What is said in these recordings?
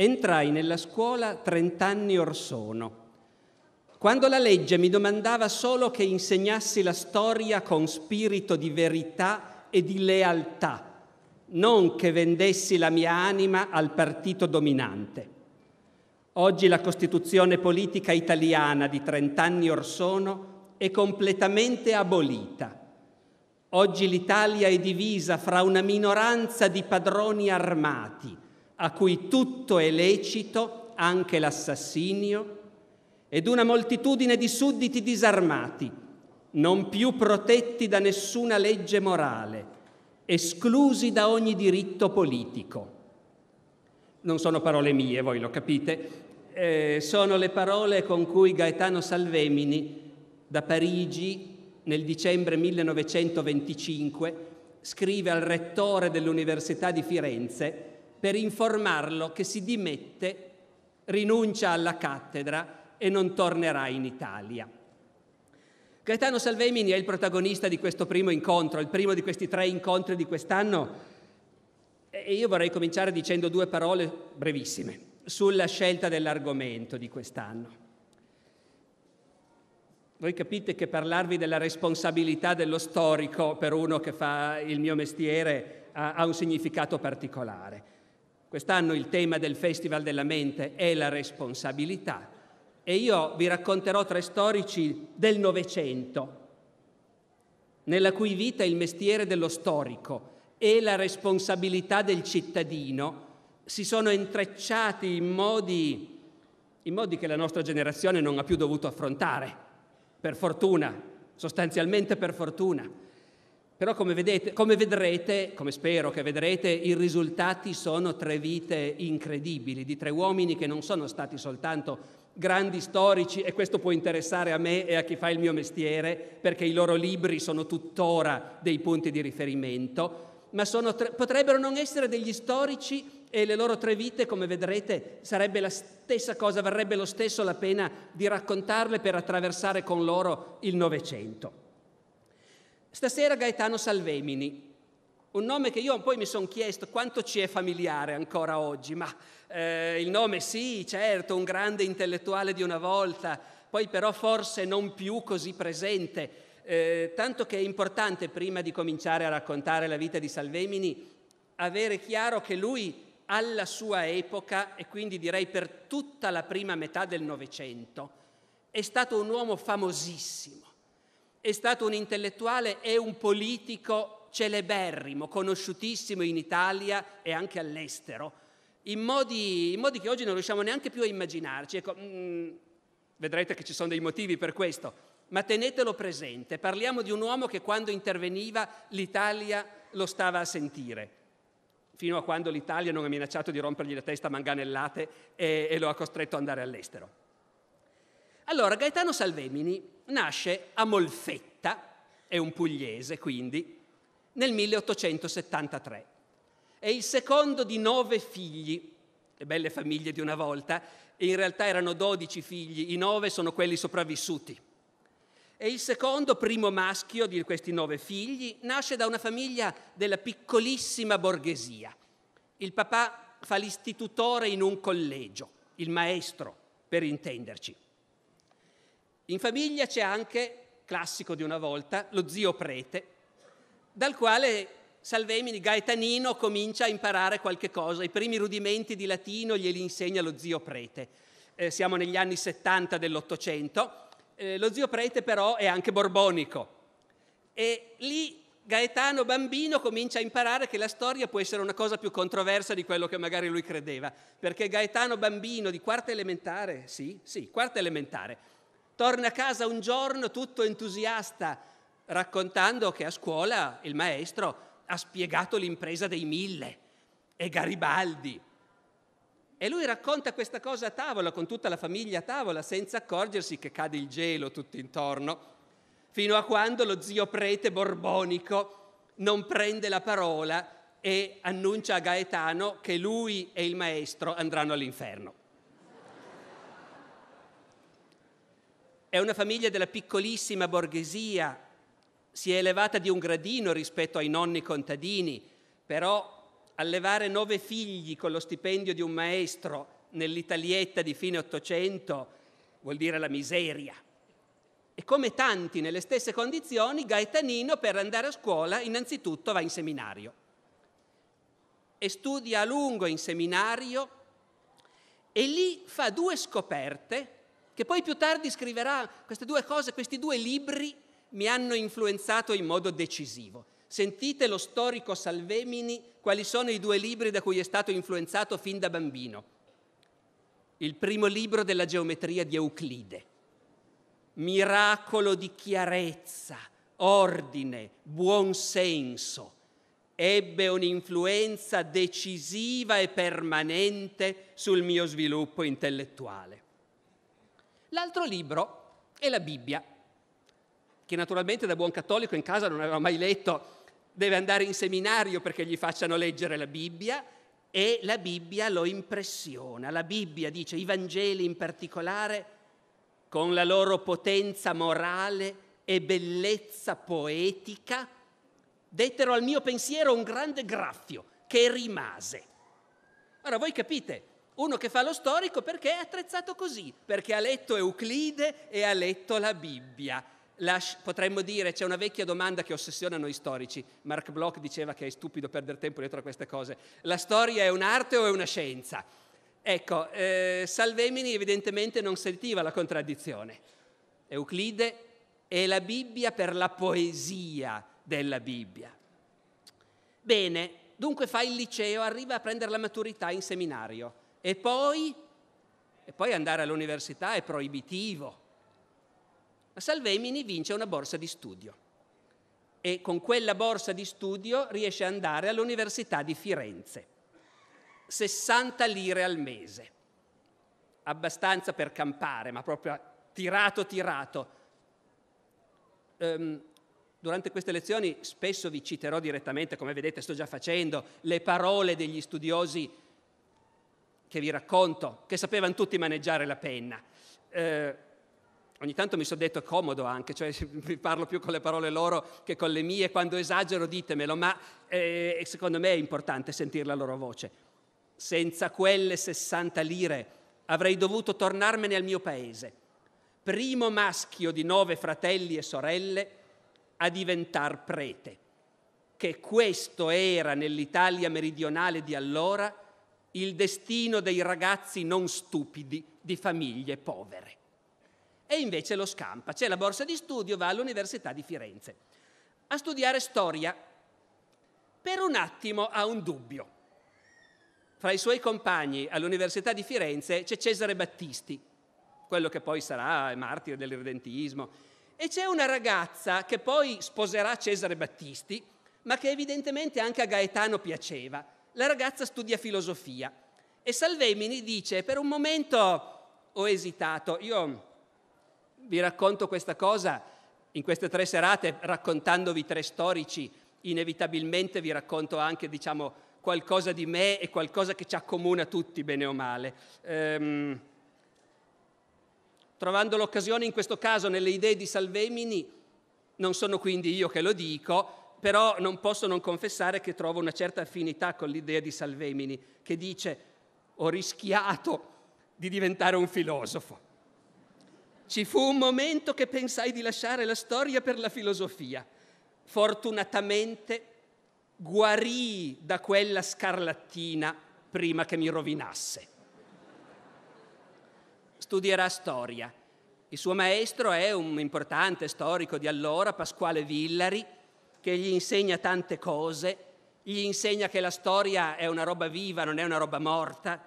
Entrai nella scuola trent'anni or sono. Quando la legge mi domandava solo che insegnassi la storia con spirito di verità e di lealtà, non che vendessi la mia anima al partito dominante. Oggi la Costituzione politica italiana di trent'anni or sono è completamente abolita. Oggi l'Italia è divisa fra una minoranza di padroni armati a cui tutto è lecito, anche l'assassinio, ed una moltitudine di sudditi disarmati, non più protetti da nessuna legge morale, esclusi da ogni diritto politico. Non sono parole mie, voi lo capite, eh, sono le parole con cui Gaetano Salvemini da Parigi nel dicembre 1925 scrive al rettore dell'Università di Firenze per informarlo che si dimette, rinuncia alla cattedra e non tornerà in Italia. Gaetano Salvemini è il protagonista di questo primo incontro, il primo di questi tre incontri di quest'anno e io vorrei cominciare dicendo due parole brevissime sulla scelta dell'argomento di quest'anno. Voi capite che parlarvi della responsabilità dello storico per uno che fa il mio mestiere ha, un significato particolare. Quest'anno il tema del Festival della Mente è la responsabilità e io vi racconterò tre storici del Novecento, nella cui vita il mestiere dello storico e la responsabilità del cittadino si sono intrecciati in modi, in modi che la nostra generazione non ha più dovuto affrontare, per fortuna, sostanzialmente per fortuna. Però come, vedete, come vedrete, come spero che vedrete, i risultati sono tre vite incredibili, di tre uomini che non sono stati soltanto grandi storici, e questo può interessare a me e a chi fa il mio mestiere, perché i loro libri sono tuttora dei punti di riferimento, ma tre, potrebbero non essere degli storici e le loro tre vite, come vedrete, sarebbe la stessa cosa, varrebbe lo stesso la pena di raccontarle per attraversare con loro il Novecento. Stasera Gaetano Salvemini, un nome che io poi mi sono chiesto quanto ci è familiare ancora oggi, ma eh, il nome sì, certo, un grande intellettuale di una volta, poi però forse non più così presente, eh, tanto che è importante prima di cominciare a raccontare la vita di Salvemini avere chiaro che lui alla sua epoca e quindi direi per tutta la prima metà del Novecento è stato un uomo famosissimo è stato un intellettuale e un politico celeberrimo, conosciutissimo in Italia e anche all'estero, in modi, in modi che oggi non riusciamo neanche più a immaginarci. Ecco, mh, mm, vedrete che ci sono dei motivi per questo, ma tenetelo presente. Parliamo di un uomo che quando interveniva l'Italia lo stava a sentire fino a quando l'Italia non ha minacciato di rompergli la testa a manganellate e, e, lo ha costretto ad andare all'estero. Allora, Gaetano Salvemini nasce a Molfetta, è un pugliese quindi, nel 1873. È il secondo di nove figli, le belle famiglie di una volta, in realtà erano dodici figli, i nove sono quelli sopravvissuti. È il secondo primo maschio di questi nove figli, nasce da una famiglia della piccolissima borghesia. Il papà fa l'istitutore in un collegio, il maestro, per intenderci. In famiglia c'è anche, classico di una volta, lo zio prete, dal quale Salvemini Gaetanino comincia a imparare qualche cosa, i primi rudimenti di latino glieli insegna lo zio prete. Eh, siamo negli anni 70 dell'Ottocento, eh, lo zio prete però è anche borbonico e lì Gaetano bambino comincia a imparare che la storia può essere una cosa più controversa di quello che magari lui credeva, perché Gaetano bambino di quarta elementare, sì, sì, quarta elementare, torna a casa un giorno tutto entusiasta, raccontando che a scuola il maestro ha spiegato l'impresa dei mille e Garibaldi. E lui racconta questa cosa a tavola, con tutta la famiglia a tavola, senza accorgersi che cade il gelo tutto intorno, fino a quando lo zio prete borbonico non prende la parola e annuncia a Gaetano che lui e il maestro andranno all'inferno. È una famiglia della piccolissima borghesia, si è elevata di un gradino rispetto ai nonni contadini, però allevare nove figli con lo stipendio di un maestro nell'Italietta di fine Ottocento vuol dire la miseria. E come tanti nelle stesse condizioni, Gaetanino per andare a scuola innanzitutto va in seminario e studia a lungo in seminario e lì fa due scoperte che poi più tardi scriverà queste due cose, questi due libri mi hanno influenzato in modo decisivo. Sentite lo storico Salvemini quali sono i due libri da cui è stato influenzato fin da bambino. Il primo libro della geometria di Euclide. Miracolo di chiarezza, ordine, buon senso. Ebbe un'influenza decisiva e permanente sul mio sviluppo intellettuale. L'altro libro è la Bibbia, che naturalmente da buon cattolico in casa non aveva mai letto, deve andare in seminario perché gli facciano leggere la Bibbia e la Bibbia lo impressiona. La Bibbia dice, i Vangeli in particolare, con la loro potenza morale e bellezza poetica, dettero al mio pensiero un grande graffio che rimase. Ora voi capite, uno che fa lo storico perché è attrezzato così, perché ha letto Euclide e ha letto la Bibbia. La, potremmo dire, c'è una vecchia domanda che ossessiona noi storici. Mark Bloch diceva che è stupido perdere tempo dietro a queste cose. La storia è un'arte o è una scienza? Ecco, eh, Salvemini evidentemente non sentiva la contraddizione. Euclide e la Bibbia per la poesia della Bibbia. Bene, dunque fa il liceo, arriva a prendere la maturità in seminario e poi, e poi andare all'università è proibitivo. Ma Salvemini vince una borsa di studio e con quella borsa di studio riesce ad andare all'Università di Firenze. 60 lire al mese, abbastanza per campare, ma proprio tirato, tirato. Um, durante queste lezioni spesso vi citerò direttamente, come vedete sto già facendo, le parole degli studiosi che vi racconto, che sapevano tutti maneggiare la penna. Eh, ogni tanto mi sono detto comodo anche, cioè vi parlo più con le parole loro che con le mie, quando esagero ditemelo, ma eh, secondo me è importante sentire la loro voce. Senza quelle 60 lire avrei dovuto tornarmene al mio paese, primo maschio di nove fratelli e sorelle a diventar prete, che questo era nell'Italia meridionale di allora, il destino dei ragazzi non stupidi di famiglie povere. E invece lo scampa, c'è la borsa di studio, va all'Università di Firenze a studiare storia. Per un attimo ha un dubbio. Fra i suoi compagni all'Università di Firenze c'è Cesare Battisti, quello che poi sarà martire del redentismo, e c'è una ragazza che poi sposerà Cesare Battisti, ma che evidentemente anche a Gaetano piaceva, la ragazza studia filosofia e Salvemini dice, per un momento ho esitato, io vi racconto questa cosa in queste tre serate raccontandovi tre storici, inevitabilmente vi racconto anche, diciamo, qualcosa di me e qualcosa che ci accomuna tutti, bene o male. Ehm, trovando l'occasione in questo caso nelle idee di Salvemini, non sono quindi io che lo dico, però non posso non confessare che trovo una certa affinità con l'idea di Salvemini, che dice ho rischiato di diventare un filosofo. Ci fu un momento che pensai di lasciare la storia per la filosofia. Fortunatamente guarì da quella scarlattina prima che mi rovinasse. Studierà storia. Il suo maestro è un importante storico di allora, Pasquale Villari, che gli insegna tante cose, gli insegna che la storia è una roba viva, non è una roba morta,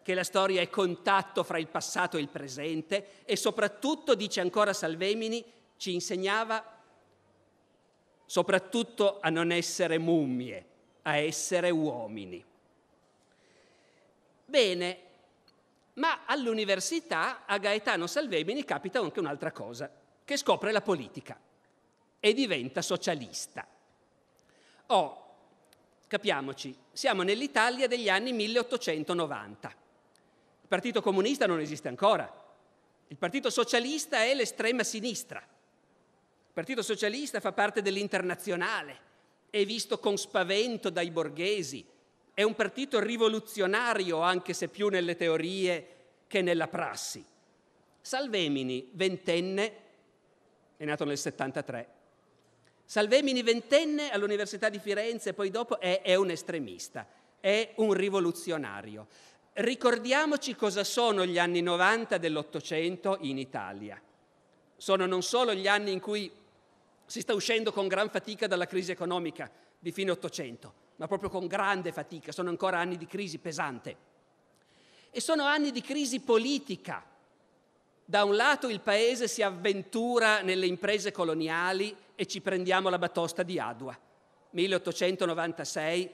che la storia è contatto fra il passato e il presente e soprattutto, dice ancora Salvemini, ci insegnava soprattutto a non essere mummie, a essere uomini. Bene, ma all'università a Gaetano Salvemini capita anche un'altra cosa, che scopre la politica e diventa socialista. Oh, capiamoci, siamo nell'Italia degli anni 1890. Il Partito Comunista non esiste ancora, il Partito Socialista è l'estrema sinistra. Il Partito Socialista fa parte dell'internazionale, è visto con spavento dai borghesi, è un partito rivoluzionario anche se più nelle teorie che nella prassi. Salvemini, ventenne, è nato nel 73, Salvemini ventenne all'Università di Firenze e poi dopo è, è un estremista, è un rivoluzionario. Ricordiamoci cosa sono gli anni 90 dell'Ottocento in Italia. Sono non solo gli anni in cui si sta uscendo con gran fatica dalla crisi economica di fine Ottocento, ma proprio con grande fatica, sono ancora anni di crisi pesante. E sono anni di crisi politica. Da un lato il paese si avventura nelle imprese coloniali e ci prendiamo la batosta di Adua. 1896,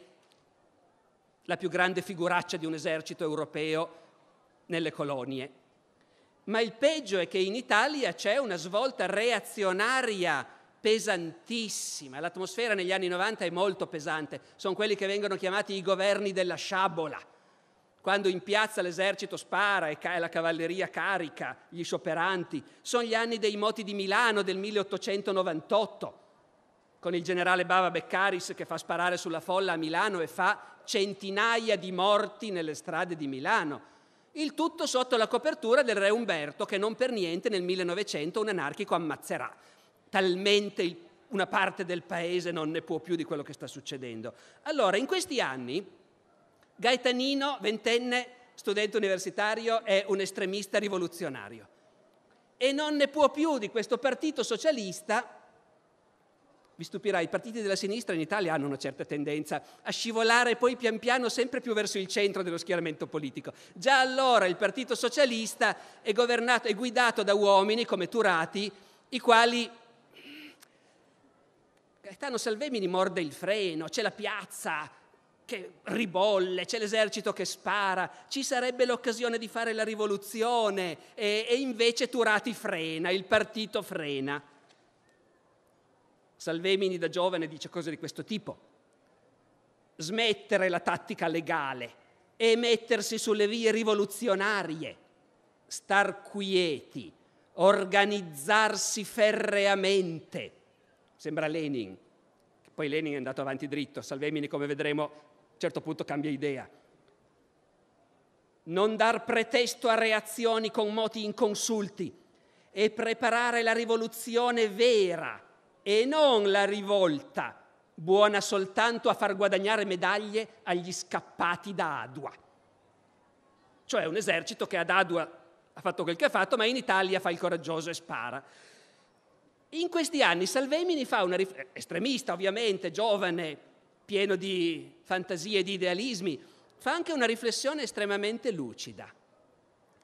la più grande figuraccia di un esercito europeo nelle colonie. Ma il peggio è che in Italia c'è una svolta reazionaria pesantissima. L'atmosfera negli anni 90 è molto pesante. Sono quelli che vengono chiamati i governi della sciabola quando in piazza l'esercito spara e la cavalleria carica gli scioperanti. Sono gli anni dei moti di Milano del 1898, con il generale Bava Beccaris che fa sparare sulla folla a Milano e fa centinaia di morti nelle strade di Milano. Il tutto sotto la copertura del re Umberto che non per niente nel 1900 un anarchico ammazzerà. Talmente una parte del paese non ne può più di quello che sta succedendo. Allora, in questi anni Gaetanino, ventenne, studente universitario, è un estremista rivoluzionario e non ne può più di questo partito socialista. Vi stupirà, i partiti della sinistra in Italia hanno una certa tendenza a scivolare poi pian piano sempre più verso il centro dello schieramento politico. Già allora il partito socialista è, governato, è guidato da uomini come Turati, i quali Gaetano Salvemini morde il freno, c'è la piazza, che ribolle, c'è l'esercito che spara, ci sarebbe l'occasione di fare la rivoluzione e, e invece Turati frena, il partito frena. Salvemini da giovane dice cose di questo tipo. Smettere la tattica legale e mettersi sulle vie rivoluzionarie, star quieti, organizzarsi ferreamente. Sembra Lenin. Poi Lenin è andato avanti dritto, Salvemini, come vedremo, a un certo punto cambia idea. Non dar pretesto a reazioni con moti inconsulti e preparare la rivoluzione vera e non la rivolta, buona soltanto a far guadagnare medaglie agli scappati da Adua. Cioè un esercito che ad Adua ha fatto quel che ha fatto, ma in Italia fa il coraggioso e spara. In questi anni Salvemini fa una rif- estremista ovviamente, giovane, pieno di fantasie e di idealismi, fa anche una riflessione estremamente lucida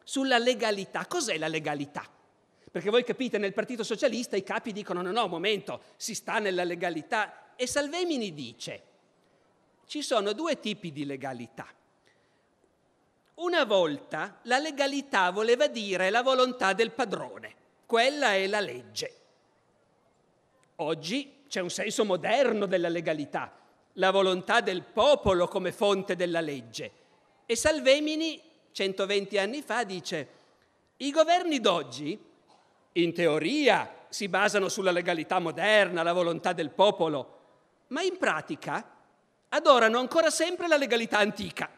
sulla legalità. Cos'è la legalità? Perché voi capite, nel Partito Socialista i capi dicono no, no, momento, si sta nella legalità. E Salvemini dice, ci sono due tipi di legalità. Una volta la legalità voleva dire la volontà del padrone, quella è la legge. Oggi c'è un senso moderno della legalità, la volontà del popolo come fonte della legge. E Salvemini, 120 anni fa, dice, i governi d'oggi, in teoria, si basano sulla legalità moderna, la volontà del popolo, ma in pratica adorano ancora sempre la legalità antica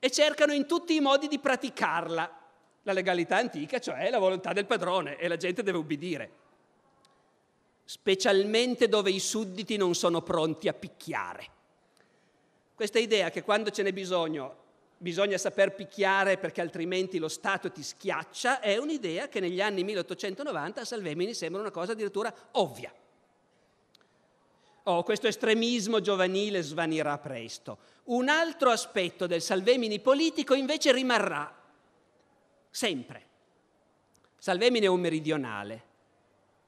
e cercano in tutti i modi di praticarla, la legalità antica, cioè la volontà del padrone e la gente deve ubbidire specialmente dove i sudditi non sono pronti a picchiare. Questa idea che quando ce n'è bisogno bisogna saper picchiare perché altrimenti lo Stato ti schiaccia è un'idea che negli anni 1890 a Salvemini sembra una cosa addirittura ovvia. Oh, questo estremismo giovanile svanirà presto. Un altro aspetto del Salvemini politico invece rimarrà sempre. Salvemini è un meridionale,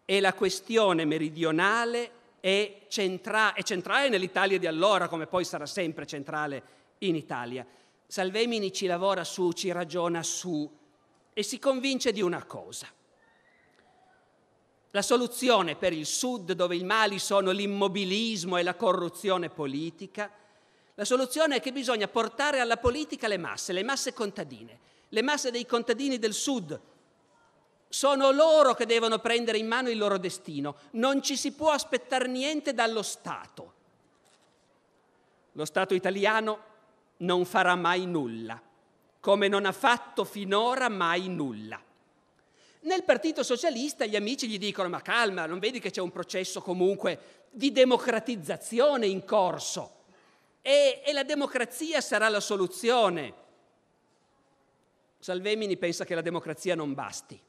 e la questione meridionale è, centra- è centrale nell'Italia di allora, come poi sarà sempre centrale in Italia. Salvemini ci lavora su, ci ragiona su e si convince di una cosa. La soluzione per il sud, dove i mali sono l'immobilismo e la corruzione politica, la soluzione è che bisogna portare alla politica le masse, le masse contadine, le masse dei contadini del sud, sono loro che devono prendere in mano il loro destino, non ci si può aspettare niente dallo Stato. Lo Stato italiano non farà mai nulla, come non ha fatto finora mai nulla. Nel Partito Socialista gli amici gli dicono ma calma, non vedi che c'è un processo comunque di democratizzazione in corso e, e la democrazia sarà la soluzione. Salvemini pensa che la democrazia non basti.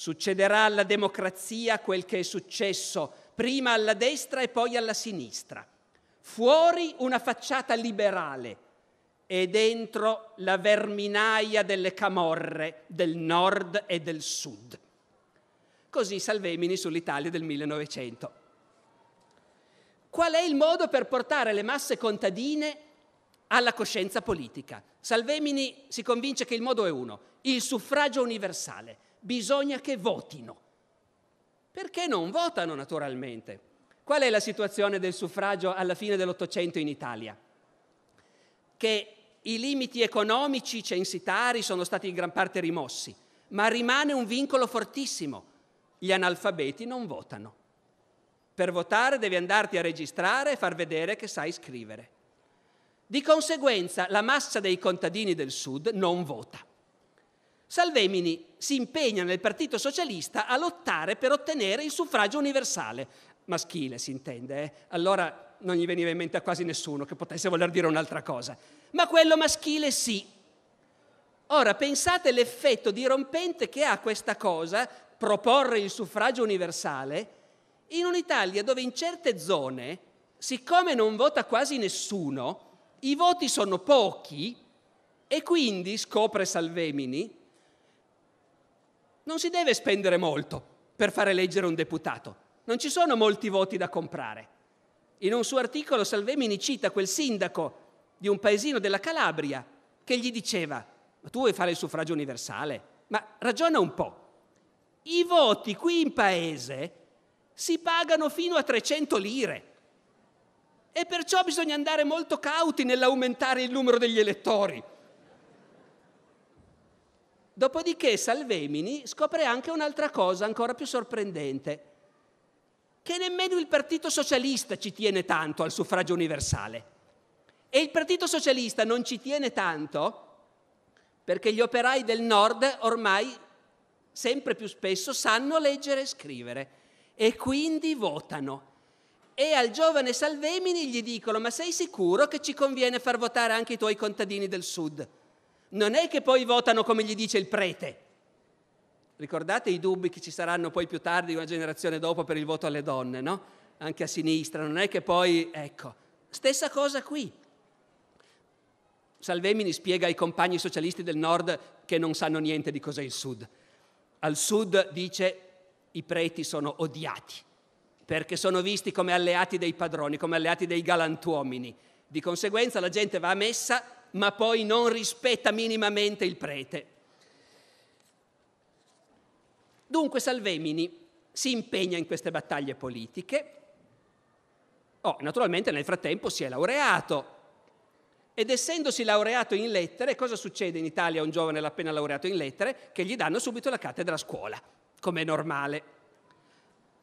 Succederà alla democrazia quel che è successo prima alla destra e poi alla sinistra. Fuori una facciata liberale e dentro la verminaia delle camorre del nord e del sud. Così Salvemini sull'Italia del 1900. Qual è il modo per portare le masse contadine alla coscienza politica? Salvemini si convince che il modo è uno, il suffragio universale bisogna che votino. Perché non votano naturalmente? Qual è la situazione del suffragio alla fine dell'Ottocento in Italia? Che i limiti economici censitari sono stati in gran parte rimossi, ma rimane un vincolo fortissimo. Gli analfabeti non votano. Per votare devi andarti a registrare e far vedere che sai scrivere. Di conseguenza la massa dei contadini del sud non vota. Salvemini si impegna nel Partito Socialista a lottare per ottenere il suffragio universale. Maschile si intende, eh? allora non gli veniva in mente a quasi nessuno che potesse voler dire un'altra cosa. Ma quello maschile sì. Ora pensate l'effetto dirompente che ha questa cosa, proporre il suffragio universale, in un'Italia dove in certe zone, siccome non vota quasi nessuno, i voti sono pochi e quindi, scopre Salvemini, non si deve spendere molto per fare eleggere un deputato, non ci sono molti voti da comprare. In un suo articolo Salvemini cita quel sindaco di un paesino della Calabria che gli diceva, ma tu vuoi fare il suffragio universale? Ma ragiona un po', i voti qui in paese si pagano fino a 300 lire e perciò bisogna andare molto cauti nell'aumentare il numero degli elettori Dopodiché Salvemini scopre anche un'altra cosa ancora più sorprendente, che nemmeno il Partito Socialista ci tiene tanto al suffragio universale. E il Partito Socialista non ci tiene tanto perché gli operai del nord ormai sempre più spesso sanno leggere e scrivere e quindi votano. E al giovane Salvemini gli dicono ma sei sicuro che ci conviene far votare anche i tuoi contadini del sud? Non è che poi votano come gli dice il prete. Ricordate i dubbi che ci saranno poi più tardi, una generazione dopo, per il voto alle donne, no? Anche a sinistra, non è che poi, ecco, stessa cosa qui. Salvemini spiega ai compagni socialisti del nord che non sanno niente di cos'è il sud. Al sud dice i preti sono odiati, perché sono visti come alleati dei padroni, come alleati dei galantuomini. Di conseguenza la gente va a messa ma poi non rispetta minimamente il prete. Dunque Salvemini si impegna in queste battaglie politiche. Oh, naturalmente nel frattempo si è laureato. Ed essendosi laureato in lettere, cosa succede in Italia a un giovane appena laureato in lettere? Che gli danno subito la cattedra a scuola, come è normale.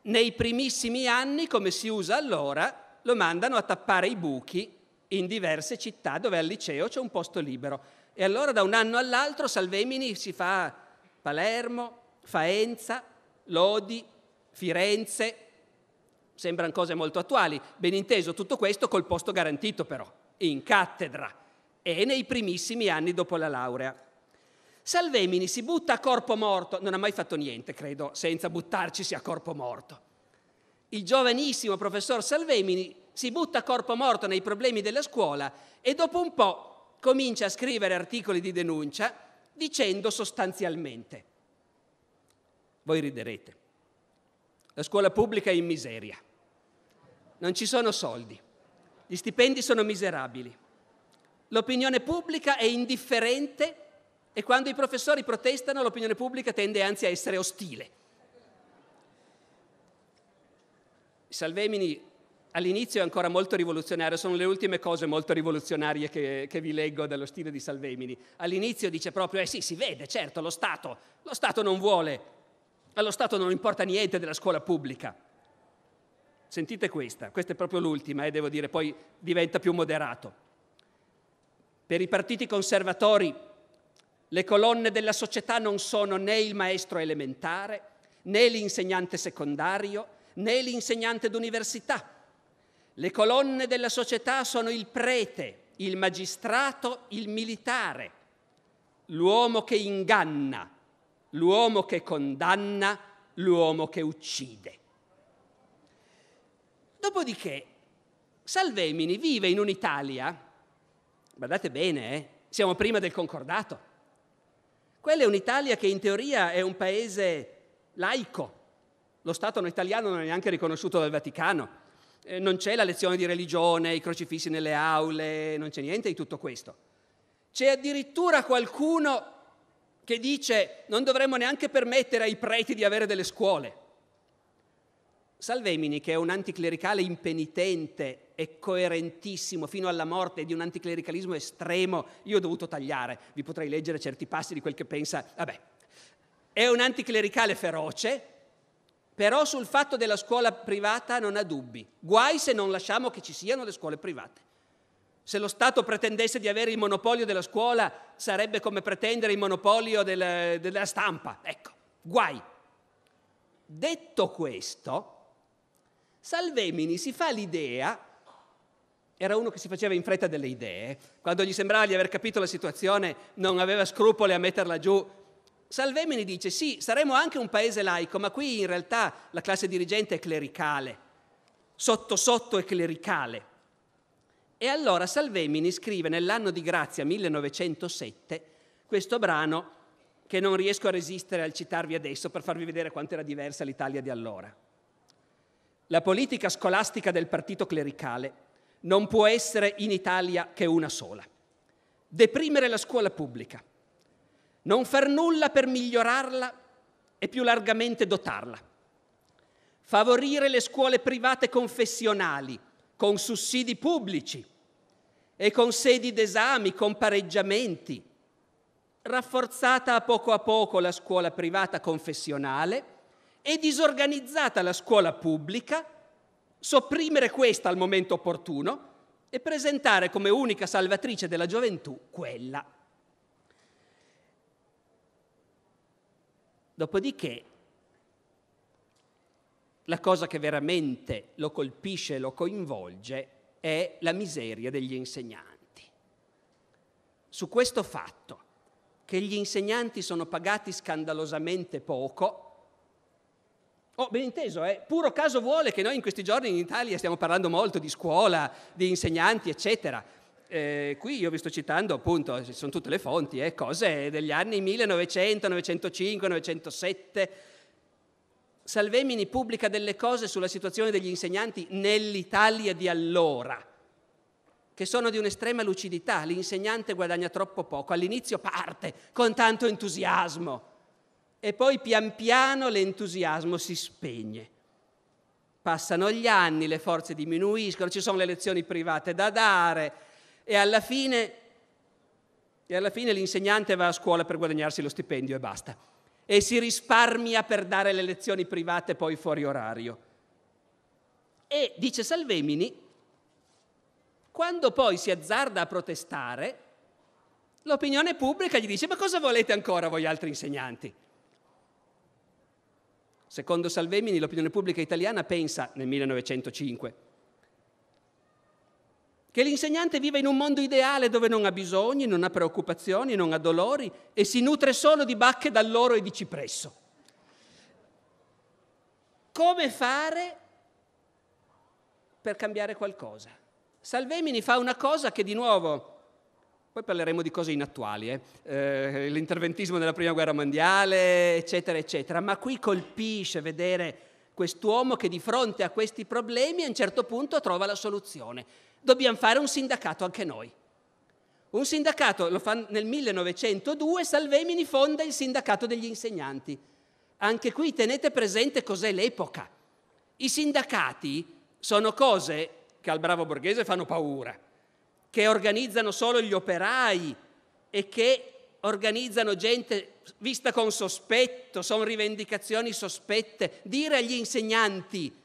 Nei primissimi anni, come si usa allora, lo mandano a tappare i buchi in diverse città dove al liceo c'è un posto libero. E allora da un anno all'altro Salvemini si fa Palermo, Faenza, Lodi, Firenze, sembrano cose molto attuali. Ben inteso, tutto questo col posto garantito però, in cattedra e nei primissimi anni dopo la laurea. Salvemini si butta a corpo morto, non ha mai fatto niente, credo, senza buttarcisi a corpo morto. Il giovanissimo professor Salvemini si butta corpo morto nei problemi della scuola e dopo un po' comincia a scrivere articoli di denuncia dicendo sostanzialmente, voi riderete, la scuola pubblica è in miseria, non ci sono soldi, gli stipendi sono miserabili, l'opinione pubblica è indifferente e quando i professori protestano l'opinione pubblica tende anzi a essere ostile. Salvemini all'inizio è ancora molto rivoluzionario, sono le ultime cose molto rivoluzionarie che, che vi leggo dallo stile di Salvemini. All'inizio dice proprio, eh sì, si vede, certo, lo Stato, lo Stato non vuole, allo Stato non importa niente della scuola pubblica. Sentite questa, questa è proprio l'ultima e eh, devo dire, poi diventa più moderato. Per i partiti conservatori le colonne della società non sono né il maestro elementare, né l'insegnante secondario, né l'insegnante d'università, le colonne della società sono il prete, il magistrato, il militare, l'uomo che inganna, l'uomo che condanna, l'uomo che uccide. Dopodiché Salvemini vive in un'Italia, guardate bene, eh, siamo prima del concordato, quella è un'Italia che in teoria è un paese laico, lo Stato italiano non è neanche riconosciuto dal Vaticano, eh, non c'è la lezione di religione, i crocifissi nelle aule, non c'è niente di tutto questo. C'è addirittura qualcuno che dice non dovremmo neanche permettere ai preti di avere delle scuole. Salvemini, che è un anticlericale impenitente e coerentissimo fino alla morte di un anticlericalismo estremo, io ho dovuto tagliare, vi potrei leggere certi passi di quel che pensa, vabbè, è un anticlericale feroce, però sul fatto della scuola privata non ha dubbi. Guai se non lasciamo che ci siano le scuole private. Se lo Stato pretendesse di avere il monopolio della scuola, sarebbe come pretendere il monopolio della, della stampa. Ecco, guai. Detto questo, Salvemini si fa l'idea, era uno che si faceva in fretta delle idee, quando gli sembrava di aver capito la situazione non aveva scrupoli a metterla giù Salvemini dice sì, saremo anche un paese laico, ma qui in realtà la classe dirigente è clericale, sotto sotto è clericale. E allora Salvemini scrive nell'anno di grazia 1907 questo brano che non riesco a resistere al citarvi adesso per farvi vedere quanto era diversa l'Italia di allora. La politica scolastica del partito clericale non può essere in Italia che una sola. Deprimere la scuola pubblica non far nulla per migliorarla e più largamente dotarla. Favorire le scuole private confessionali con sussidi pubblici e con sedi d'esami, con pareggiamenti. Rafforzata a poco a poco la scuola privata confessionale e disorganizzata la scuola pubblica, sopprimere questa al momento opportuno e presentare come unica salvatrice della gioventù quella Dopodiché la cosa che veramente lo colpisce, e lo coinvolge, è la miseria degli insegnanti. Su questo fatto, che gli insegnanti sono pagati scandalosamente poco, Oh, ben inteso, eh? puro caso vuole che noi in questi giorni in Italia stiamo parlando molto di scuola, di insegnanti, eccetera eh, qui io vi sto citando appunto, sono tutte le fonti, eh, cose degli anni 1900, 905, 907. Salvemini pubblica delle cose sulla situazione degli insegnanti nell'Italia di allora, che sono di un'estrema lucidità. L'insegnante guadagna troppo poco, all'inizio parte con tanto entusiasmo e poi pian piano l'entusiasmo si spegne. Passano gli anni, le forze diminuiscono, ci sono le lezioni private da dare, e alla fine, e alla fine l'insegnante va a scuola per guadagnarsi lo stipendio e basta. E si risparmia per dare le lezioni private poi fuori orario. E dice Salvemini, quando poi si azzarda a protestare, l'opinione pubblica gli dice ma cosa volete ancora voi altri insegnanti? Secondo Salvemini l'opinione pubblica italiana pensa nel 1905 che l'insegnante vive in un mondo ideale dove non ha bisogni, non ha preoccupazioni, non ha dolori e si nutre solo di bacche d'alloro e di cipresso. Come fare per cambiare qualcosa? Salvemini fa una cosa che di nuovo, poi parleremo di cose inattuali, eh? Eh, l'interventismo della Prima Guerra Mondiale, eccetera, eccetera, ma qui colpisce vedere quest'uomo che di fronte a questi problemi a un certo punto trova la soluzione. Dobbiamo fare un sindacato anche noi. Un sindacato, lo fa nel 1902, Salvemini fonda il sindacato degli insegnanti. Anche qui tenete presente cos'è l'epoca. I sindacati sono cose che al bravo borghese fanno paura, che organizzano solo gli operai e che organizzano gente vista con sospetto, sono rivendicazioni sospette. Dire agli insegnanti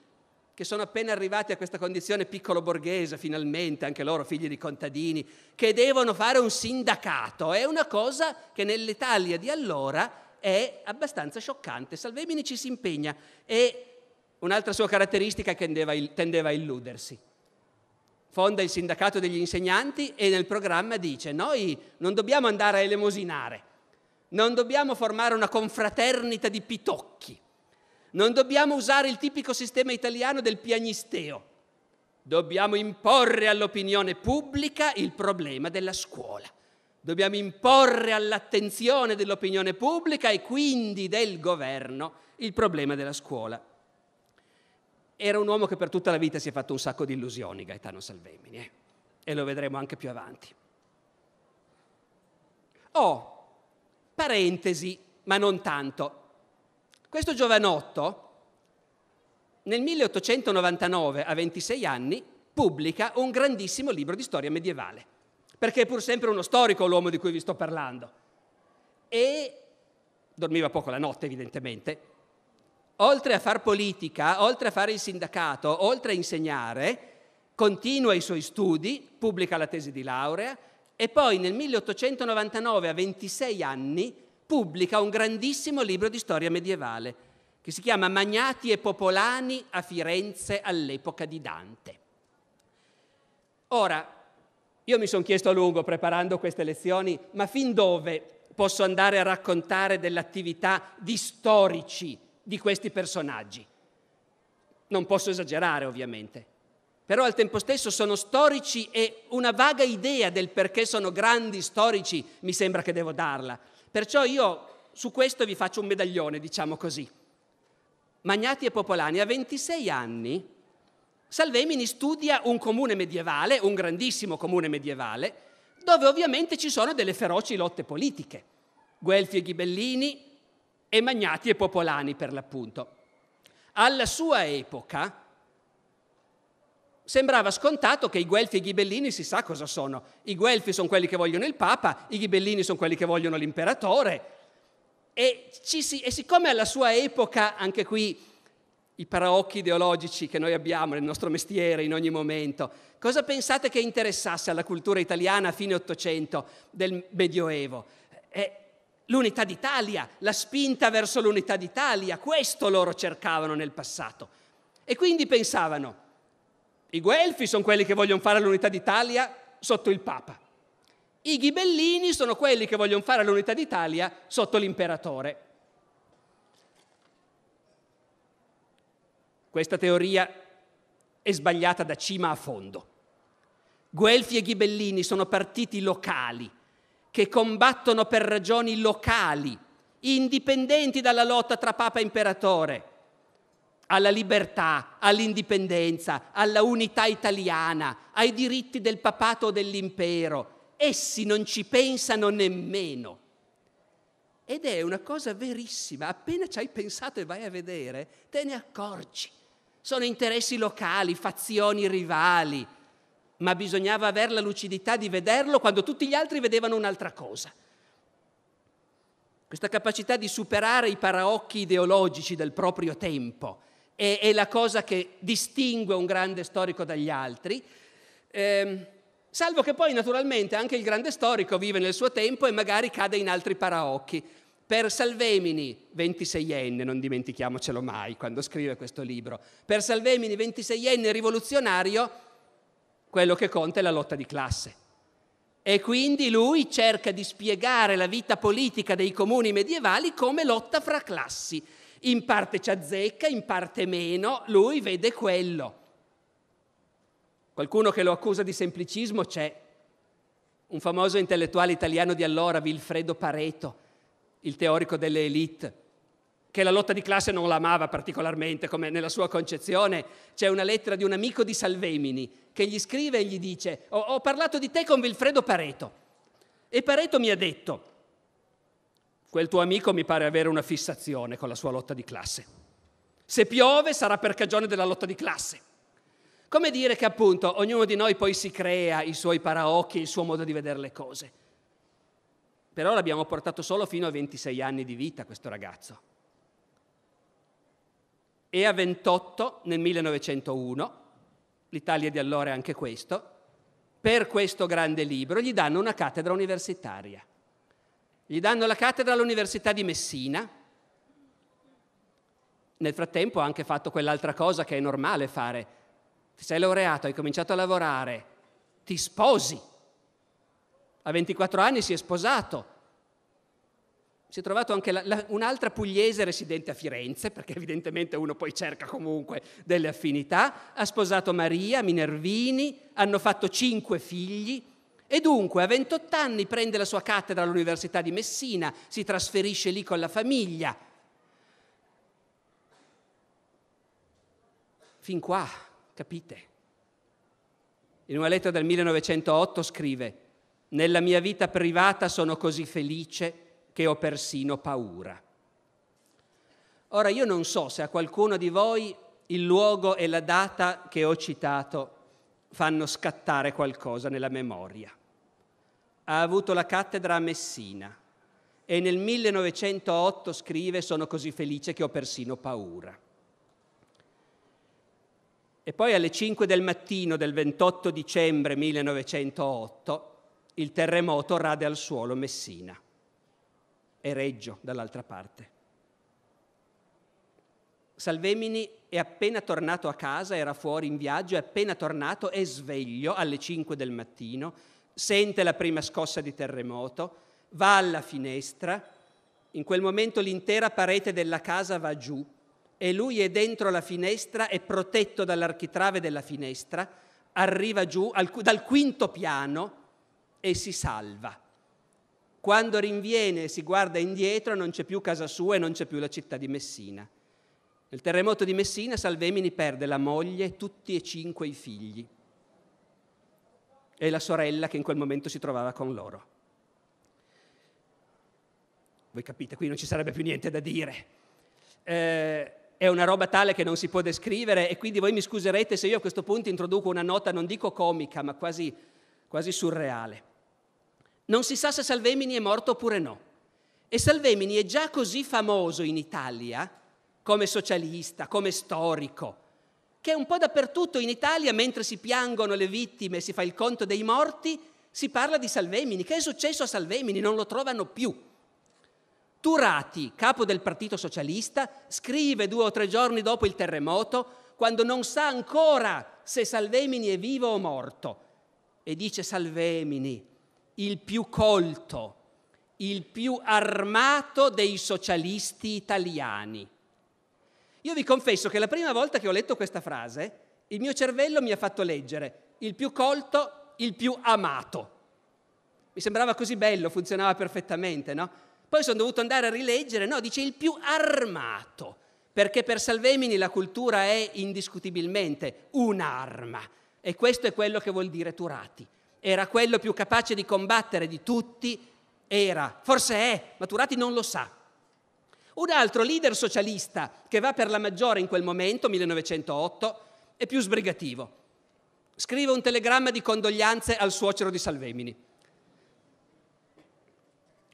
che sono appena arrivati a questa condizione piccolo borghese, finalmente, anche loro figli di contadini, che devono fare un sindacato, è una cosa che nell'Italia di allora è abbastanza scioccante. Salvemini ci si impegna e un'altra sua caratteristica è che tendeva a illudersi fonda il sindacato degli insegnanti e nel programma dice noi non dobbiamo andare a elemosinare, non dobbiamo formare una confraternita di pitocchi, non dobbiamo usare il tipico sistema italiano del pianisteo, dobbiamo imporre all'opinione pubblica il problema della scuola, dobbiamo imporre all'attenzione dell'opinione pubblica e quindi del governo il problema della scuola. Era un uomo che per tutta la vita si è fatto un sacco di illusioni, Gaetano Salvemini, eh? e lo vedremo anche più avanti. Oh, parentesi, ma non tanto. Questo giovanotto, nel 1899, a 26 anni, pubblica un grandissimo libro di storia medievale, perché è pur sempre uno storico l'uomo di cui vi sto parlando. E dormiva poco la notte, evidentemente, oltre a far politica, oltre a fare il sindacato, oltre a insegnare, continua i suoi studi, pubblica la tesi di laurea e poi nel 1899 a 26 anni pubblica un grandissimo libro di storia medievale che si chiama Magnati e Popolani a Firenze all'epoca di Dante. Ora, io mi sono chiesto a lungo preparando queste lezioni, ma fin dove posso andare a raccontare dell'attività di storici di questi personaggi. Non posso esagerare ovviamente, però al tempo stesso sono storici e una vaga idea del perché sono grandi storici mi sembra che devo darla. Perciò io su questo vi faccio un medaglione, diciamo così. Magnati e Popolani, a 26 anni Salvemini studia un comune medievale, un grandissimo comune medievale, dove ovviamente ci sono delle feroci lotte politiche. Guelfi e Ghibellini, e Magnati e Popolani per l'appunto. Alla sua epoca sembrava scontato che i Guelfi e i Ghibellini si sa cosa sono. I Guelfi sono quelli che vogliono il Papa, i Ghibellini sono quelli che vogliono l'imperatore. E, si, e siccome alla sua epoca, anche qui, i paraocchi ideologici che noi abbiamo nel nostro mestiere in ogni momento, cosa pensate che interessasse alla cultura italiana a fine Ottocento del Medioevo? Eh, l'unità d'Italia, la spinta verso l'unità d'Italia, questo loro cercavano nel passato. E quindi pensavano, i guelfi sono quelli che vogliono fare l'unità d'Italia sotto il Papa, i ghibellini sono quelli che vogliono fare l'unità d'Italia sotto l'imperatore. Questa teoria è sbagliata da cima a fondo. Guelfi e ghibellini sono partiti locali che combattono per ragioni locali, indipendenti dalla lotta tra Papa e Imperatore, alla libertà, all'indipendenza, alla unità italiana, ai diritti del papato o dell'impero. Essi non ci pensano nemmeno. Ed è una cosa verissima, appena ci hai pensato e vai a vedere, te ne accorgi. Sono interessi locali, fazioni rivali, ma bisognava avere la lucidità di vederlo quando tutti gli altri vedevano un'altra cosa. Questa capacità di superare i paraocchi ideologici del proprio tempo è, è la cosa che distingue un grande storico dagli altri. Eh, salvo che poi naturalmente anche il grande storico vive nel suo tempo e magari cade in altri paraocchi. Per Salvemini, 26enne, non dimentichiamocelo mai quando scrive questo libro, per Salvemini, 26enne rivoluzionario, quello che conta è la lotta di classe. E quindi lui cerca di spiegare la vita politica dei comuni medievali come lotta fra classi. In parte ci azzecca, in parte meno, lui vede quello. Qualcuno che lo accusa di semplicismo c'è. Un famoso intellettuale italiano di allora, Vilfredo Pareto, il teorico delle elite, che la lotta di classe non l'amava particolarmente, come nella sua concezione. C'è una lettera di un amico di Salvemini che gli scrive e gli dice: Ho, ho parlato di te con Vilfredo Pareto. E Pareto mi ha detto: Quel tuo amico mi pare avere una fissazione con la sua lotta di classe. Se piove sarà per cagione della lotta di classe. Come dire che appunto ognuno di noi poi si crea i suoi paraocchi, il suo modo di vedere le cose. Però l'abbiamo portato solo fino a 26 anni di vita questo ragazzo e a 28 nel 1901, l'Italia di allora è anche questo, per questo grande libro gli danno una cattedra universitaria. Gli danno la cattedra all'Università di Messina. Nel frattempo ha anche fatto quell'altra cosa che è normale fare. Ti sei laureato, hai cominciato a lavorare, ti sposi. A 24 anni si è sposato, si è trovato anche la, la, un'altra pugliese residente a Firenze, perché evidentemente uno poi cerca comunque delle affinità, ha sposato Maria Minervini, hanno fatto cinque figli e dunque a 28 anni prende la sua cattedra all'Università di Messina, si trasferisce lì con la famiglia. Fin qua, capite? In una lettera del 1908 scrive, nella mia vita privata sono così felice che ho persino paura. Ora io non so se a qualcuno di voi il luogo e la data che ho citato fanno scattare qualcosa nella memoria. Ha avuto la cattedra a Messina e nel 1908 scrive sono così felice che ho persino paura. E poi alle 5 del mattino del 28 dicembre 1908 il terremoto rade al suolo Messina e Reggio dall'altra parte. Salvemini è appena tornato a casa, era fuori in viaggio, è appena tornato, è sveglio alle 5 del mattino, sente la prima scossa di terremoto, va alla finestra, in quel momento l'intera parete della casa va giù e lui è dentro la finestra, è protetto dall'architrave della finestra, arriva giù al, dal quinto piano e si salva. Quando rinviene e si guarda indietro non c'è più casa sua e non c'è più la città di Messina. Nel terremoto di Messina Salvemini perde la moglie, tutti e cinque i figli e la sorella che in quel momento si trovava con loro. Voi capite, qui non ci sarebbe più niente da dire. Eh, è una roba tale che non si può descrivere e quindi voi mi scuserete se io a questo punto introduco una nota non dico comica ma quasi, quasi surreale. Non si sa se Salvemini è morto oppure no. E Salvemini è già così famoso in Italia come socialista, come storico, che un po' dappertutto in Italia, mentre si piangono le vittime e si fa il conto dei morti, si parla di Salvemini. Che è successo a Salvemini? Non lo trovano più. Turati, capo del Partito Socialista, scrive due o tre giorni dopo il terremoto, quando non sa ancora se Salvemini è vivo o morto, e dice Salvemini il più colto, il più armato dei socialisti italiani. Io vi confesso che la prima volta che ho letto questa frase, il mio cervello mi ha fatto leggere il più colto, il più amato. Mi sembrava così bello, funzionava perfettamente, no? Poi sono dovuto andare a rileggere, no, dice il più armato, perché per Salvemini la cultura è indiscutibilmente un'arma e questo è quello che vuol dire Turati era quello più capace di combattere di tutti, era, forse è, Maturati non lo sa. Un altro leader socialista che va per la maggiore in quel momento, 1908, è più sbrigativo. Scrive un telegramma di condoglianze al suocero di Salvemini.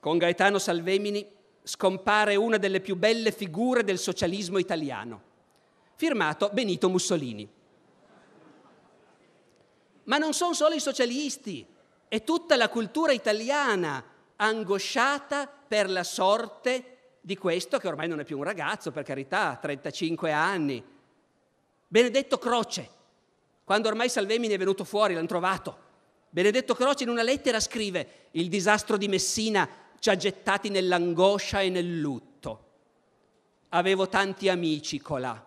Con Gaetano Salvemini scompare una delle più belle figure del socialismo italiano, firmato Benito Mussolini. Ma non sono solo i socialisti, è tutta la cultura italiana angosciata per la sorte di questo che ormai non è più un ragazzo, per carità, 35 anni. Benedetto Croce, quando ormai Salvemini è venuto fuori, l'hanno trovato. Benedetto Croce in una lettera scrive il disastro di Messina ci ha gettati nell'angoscia e nel lutto. Avevo tanti amici colà.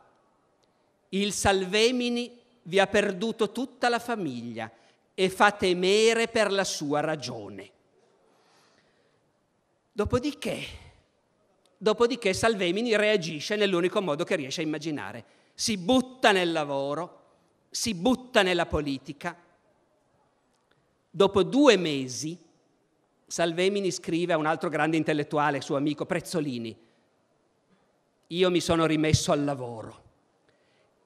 Il Salvemini vi ha perduto tutta la famiglia e fa temere per la sua ragione. Dopodiché, dopodiché Salvemini reagisce nell'unico modo che riesce a immaginare. Si butta nel lavoro, si butta nella politica. Dopo due mesi, Salvemini scrive a un altro grande intellettuale, suo amico Prezzolini, io mi sono rimesso al lavoro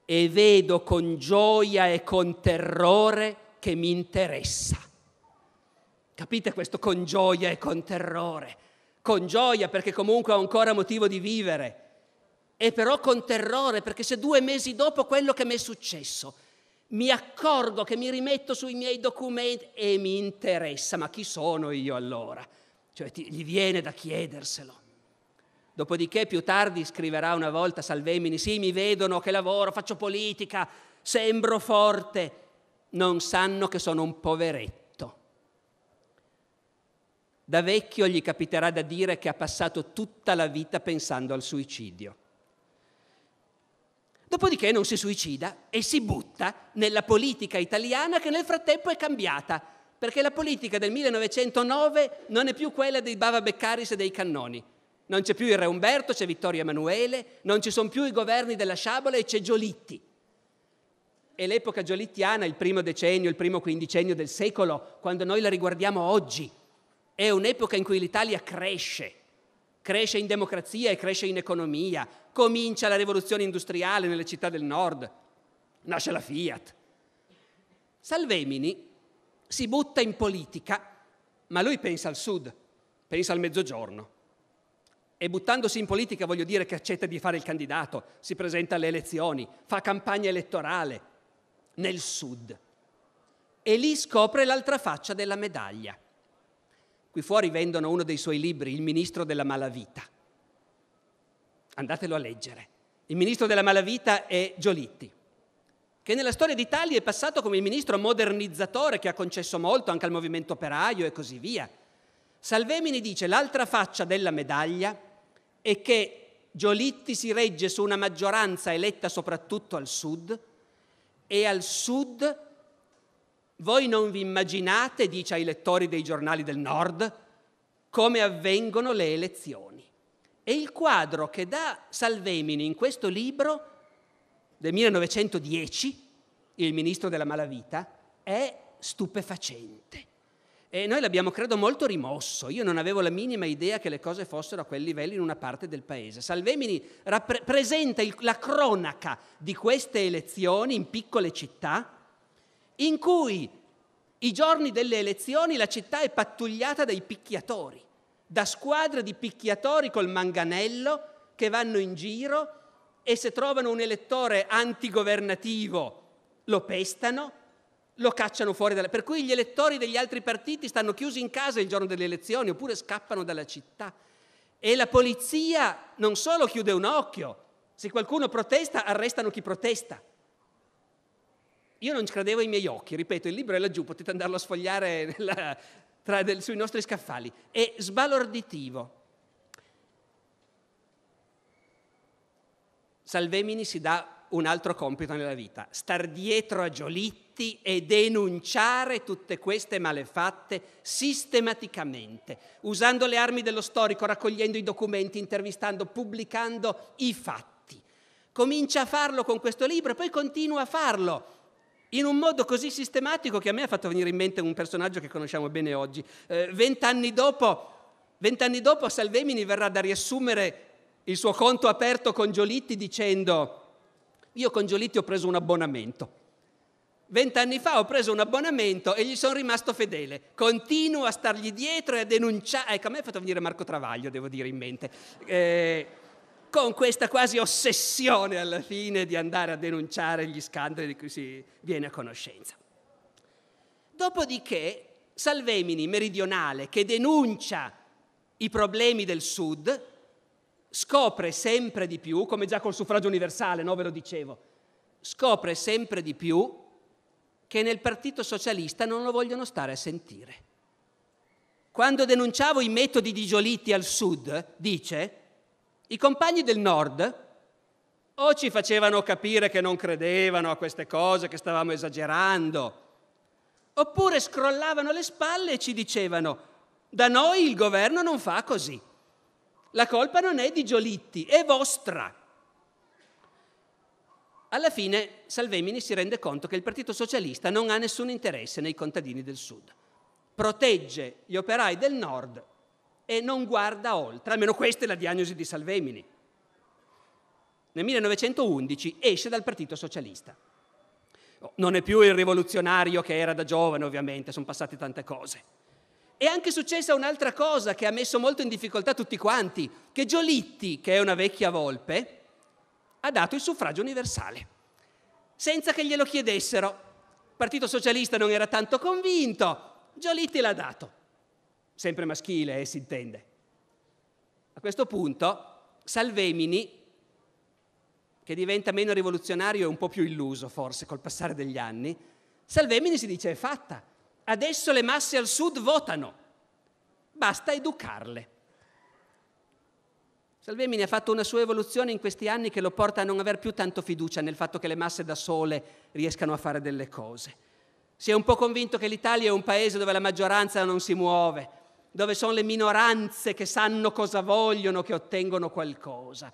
e vedo con gioia e con terrore che mi interessa. Capite questo con gioia e con terrore? Con gioia perché comunque ho ancora motivo di vivere e però con terrore perché se due mesi dopo quello che mi è successo mi accorgo che mi rimetto sui miei documenti e mi interessa, ma chi sono io allora? Cioè ti, gli viene da chiederselo. Dopodiché più tardi scriverà una volta Salvemini, sì mi vedono che lavoro, faccio politica, sembro forte, non sanno che sono un poveretto. Da vecchio gli capiterà da dire che ha passato tutta la vita pensando al suicidio. Dopodiché non si suicida e si butta nella politica italiana che nel frattempo è cambiata, perché la politica del 1909 non è più quella dei Bava Beccaris e dei Cannoni non c'è più il Re Umberto, c'è Vittorio Emanuele, non ci sono più i governi della sciabola e c'è Giolitti. E l'epoca giolittiana, il primo decennio, il primo quindicennio del secolo, quando noi la riguardiamo oggi, è un'epoca in cui l'Italia cresce, cresce in democrazia e cresce in economia, comincia la rivoluzione industriale nelle città del nord, nasce la Fiat. Salvemini si butta in politica, ma lui pensa al sud, pensa al mezzogiorno e buttandosi in politica voglio dire che accetta di fare il candidato, si presenta alle elezioni, fa campagna elettorale nel sud. E lì scopre l'altra faccia della medaglia. Qui fuori vendono uno dei suoi libri, Il ministro della malavita. Andatelo a leggere. Il ministro della malavita è Giolitti, che nella storia d'Italia è passato come il ministro modernizzatore che ha concesso molto anche al movimento operaio e così via. Salvemini dice l'altra faccia della medaglia è che Giolitti si regge su una maggioranza eletta soprattutto al sud e al sud voi non vi immaginate, dice ai lettori dei giornali del nord, come avvengono le elezioni. E il quadro che dà Salvemini in questo libro del 1910, il ministro della malavita, è stupefacente. E noi l'abbiamo, credo, molto rimosso. Io non avevo la minima idea che le cose fossero a quel livello in una parte del paese. Salvemini rappresenta il, la cronaca di queste elezioni in piccole città, in cui i giorni delle elezioni la città è pattugliata dai picchiatori, da squadre di picchiatori col manganello che vanno in giro e se trovano un elettore antigovernativo lo pestano lo cacciano fuori dalla... Per cui gli elettori degli altri partiti stanno chiusi in casa il giorno delle elezioni oppure scappano dalla città. E la polizia non solo chiude un occhio, se qualcuno protesta arrestano chi protesta. Io non credevo ai miei occhi, ripeto, il libro è laggiù, potete andarlo a sfogliare nella, tra, del, sui nostri scaffali. È sbalorditivo. Salvemini si dà un altro compito nella vita, star dietro a Giolitti e denunciare tutte queste malefatte sistematicamente, usando le armi dello storico, raccogliendo i documenti, intervistando, pubblicando i fatti. Comincia a farlo con questo libro e poi continua a farlo in un modo così sistematico che a me ha fatto venire in mente un personaggio che conosciamo bene oggi. Eh, dopo, vent'anni dopo Salvemini verrà da riassumere il suo conto aperto con Giolitti dicendo io con Giolitti ho preso un abbonamento. Vent'anni fa ho preso un abbonamento e gli sono rimasto fedele. Continuo a stargli dietro e a denunciare. Ecco, a me è fatto venire Marco Travaglio, devo dire, in mente. Eh, con questa quasi ossessione alla fine di andare a denunciare gli scandali di cui si viene a conoscenza. Dopodiché Salvemini meridionale che denuncia i problemi del sud scopre sempre di più, come già col suffragio universale, no, ve lo dicevo, scopre sempre di più che nel Partito Socialista non lo vogliono stare a sentire. Quando denunciavo i metodi di Giolitti al sud, dice, i compagni del nord o ci facevano capire che non credevano a queste cose, che stavamo esagerando, oppure scrollavano le spalle e ci dicevano, da noi il governo non fa così. La colpa non è di Giolitti, è vostra. Alla fine Salvemini si rende conto che il Partito Socialista non ha nessun interesse nei contadini del Sud. Protegge gli operai del Nord e non guarda oltre, almeno questa è la diagnosi di Salvemini. Nel 1911 esce dal Partito Socialista. Oh, non è più il rivoluzionario che era da giovane, ovviamente, sono passate tante cose è anche successa un'altra cosa che ha messo molto in difficoltà tutti quanti, che Giolitti, che è una vecchia volpe, ha dato il suffragio universale, senza che glielo chiedessero. Il Partito Socialista non era tanto convinto, Giolitti l'ha dato, sempre maschile, eh, si intende. A questo punto Salvemini, che diventa meno rivoluzionario e un po' più illuso forse col passare degli anni, Salvemini si dice è fatta, Adesso le masse al sud votano, basta educarle. Salvemini ha fatto una sua evoluzione in questi anni che lo porta a non aver più tanto fiducia nel fatto che le masse da sole riescano a fare delle cose. Si è un po' convinto che l'Italia è un paese dove la maggioranza non si muove, dove sono le minoranze che sanno cosa vogliono, che ottengono qualcosa.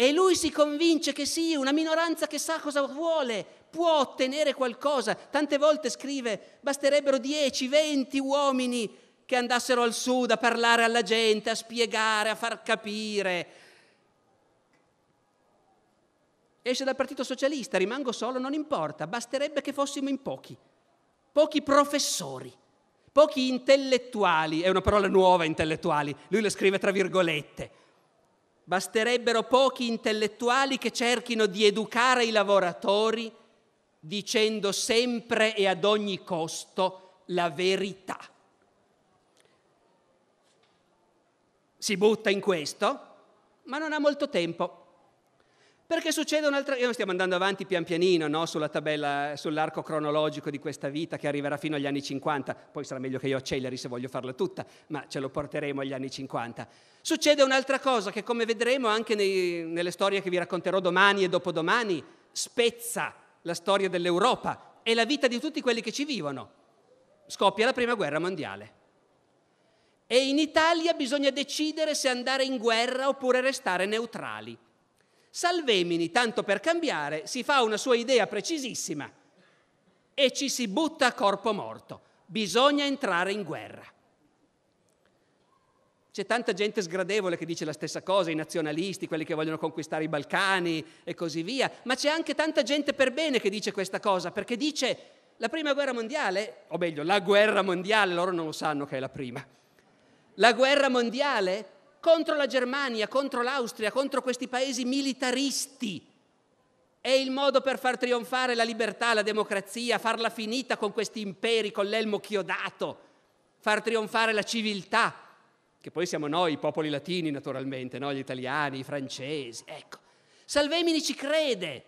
E lui si convince che sì, una minoranza che sa cosa vuole può ottenere qualcosa. Tante volte scrive, basterebbero 10, 20 uomini che andassero al sud a parlare alla gente, a spiegare, a far capire. Esce dal Partito Socialista, rimango solo, non importa, basterebbe che fossimo in pochi, pochi professori, pochi intellettuali, è una parola nuova intellettuali, lui la scrive tra virgolette, Basterebbero pochi intellettuali che cerchino di educare i lavoratori dicendo sempre e ad ogni costo la verità. Si butta in questo, ma non ha molto tempo. Perché succede un'altra cosa, noi stiamo andando avanti pian pianino no? sulla tabella, sull'arco cronologico di questa vita che arriverà fino agli anni 50, poi sarà meglio che io acceleri se voglio farla tutta, ma ce lo porteremo agli anni 50. Succede un'altra cosa che come vedremo anche nei, nelle storie che vi racconterò domani e dopodomani, spezza la storia dell'Europa e la vita di tutti quelli che ci vivono. Scoppia la Prima Guerra Mondiale. E in Italia bisogna decidere se andare in guerra oppure restare neutrali. Salvemini, tanto per cambiare, si fa una sua idea precisissima e ci si butta a corpo morto. Bisogna entrare in guerra. C'è tanta gente sgradevole che dice la stessa cosa, i nazionalisti, quelli che vogliono conquistare i Balcani e così via, ma c'è anche tanta gente per bene che dice questa cosa, perché dice la prima guerra mondiale, o meglio la guerra mondiale, loro non lo sanno che è la prima, la guerra mondiale contro la Germania, contro l'Austria, contro questi paesi militaristi. È il modo per far trionfare la libertà, la democrazia, farla finita con questi imperi, con l'elmo chiodato, far trionfare la civiltà, che poi siamo noi, i popoli latini naturalmente, no? gli italiani, i francesi. Ecco, Salvemini ci crede,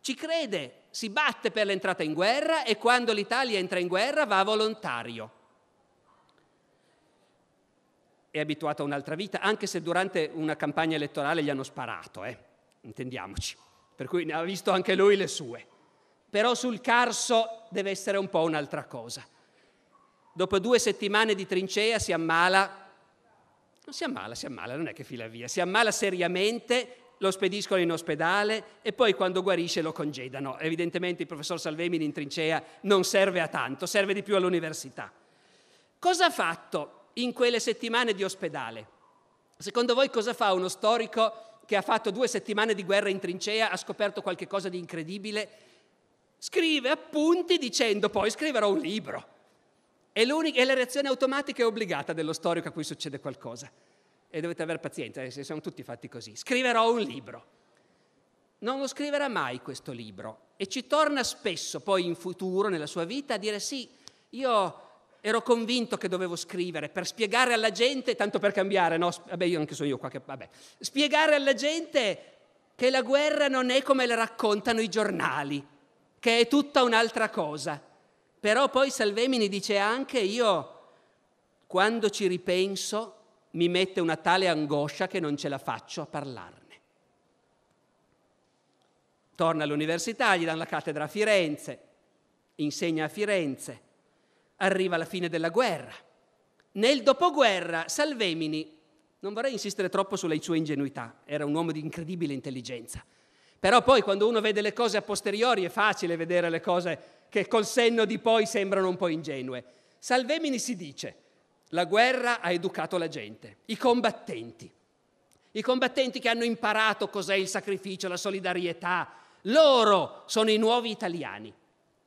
ci crede, si batte per l'entrata in guerra e quando l'Italia entra in guerra va volontario è abituato a un'altra vita, anche se durante una campagna elettorale gli hanno sparato, eh? intendiamoci. Per cui ne ha visto anche lui le sue. Però sul Carso deve essere un po' un'altra cosa. Dopo due settimane di trincea si ammala, non si ammala, si ammala, non è che fila via, si ammala seriamente, lo spediscono in ospedale e poi quando guarisce lo congedano. Evidentemente il professor Salvemini in trincea non serve a tanto, serve di più all'università. Cosa ha fatto? in quelle settimane di ospedale. Secondo voi cosa fa uno storico che ha fatto due settimane di guerra in trincea, ha scoperto qualcosa di incredibile? Scrive appunti dicendo poi scriverò un libro. È, è la reazione automatica e obbligata dello storico a cui succede qualcosa. E dovete avere pazienza, eh, siamo tutti fatti così. Scriverò un libro. Non lo scriverà mai questo libro e ci torna spesso poi in futuro nella sua vita a dire sì, io ero convinto che dovevo scrivere per spiegare alla gente, tanto per cambiare, no? Vabbè, io anche sono io qua che, vabbè, spiegare alla gente che la guerra non è come la raccontano i giornali, che è tutta un'altra cosa. Però poi Salvemini dice anche io, quando ci ripenso, mi mette una tale angoscia che non ce la faccio a parlarne. Torna all'università, gli danno la cattedra a Firenze, insegna a Firenze, arriva la fine della guerra. Nel dopoguerra Salvemini, non vorrei insistere troppo sulla sua ingenuità, era un uomo di incredibile intelligenza, però poi quando uno vede le cose a posteriori è facile vedere le cose che col senno di poi sembrano un po' ingenue. Salvemini si dice, la guerra ha educato la gente, i combattenti, i combattenti che hanno imparato cos'è il sacrificio, la solidarietà, loro sono i nuovi italiani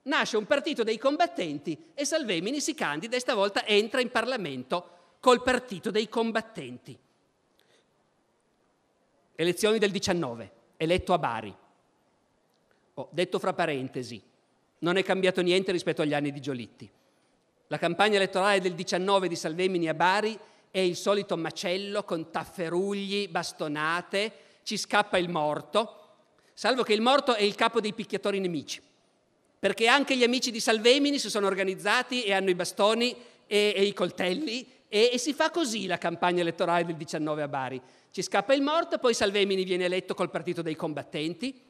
nasce un partito dei combattenti e Salvemini si candida e stavolta entra in Parlamento col partito dei combattenti. Elezioni del 19, eletto a Bari. Oh, detto fra parentesi, non è cambiato niente rispetto agli anni di Giolitti. La campagna elettorale del 19 di Salvemini a Bari è il solito macello con tafferugli, bastonate, ci scappa il morto, salvo che il morto è il capo dei picchiatori nemici perché anche gli amici di Salvemini si sono organizzati e hanno i bastoni e, e i coltelli e, e, si fa così la campagna elettorale del 19 a Bari. Ci scappa il morto, poi Salvemini viene eletto col partito dei combattenti,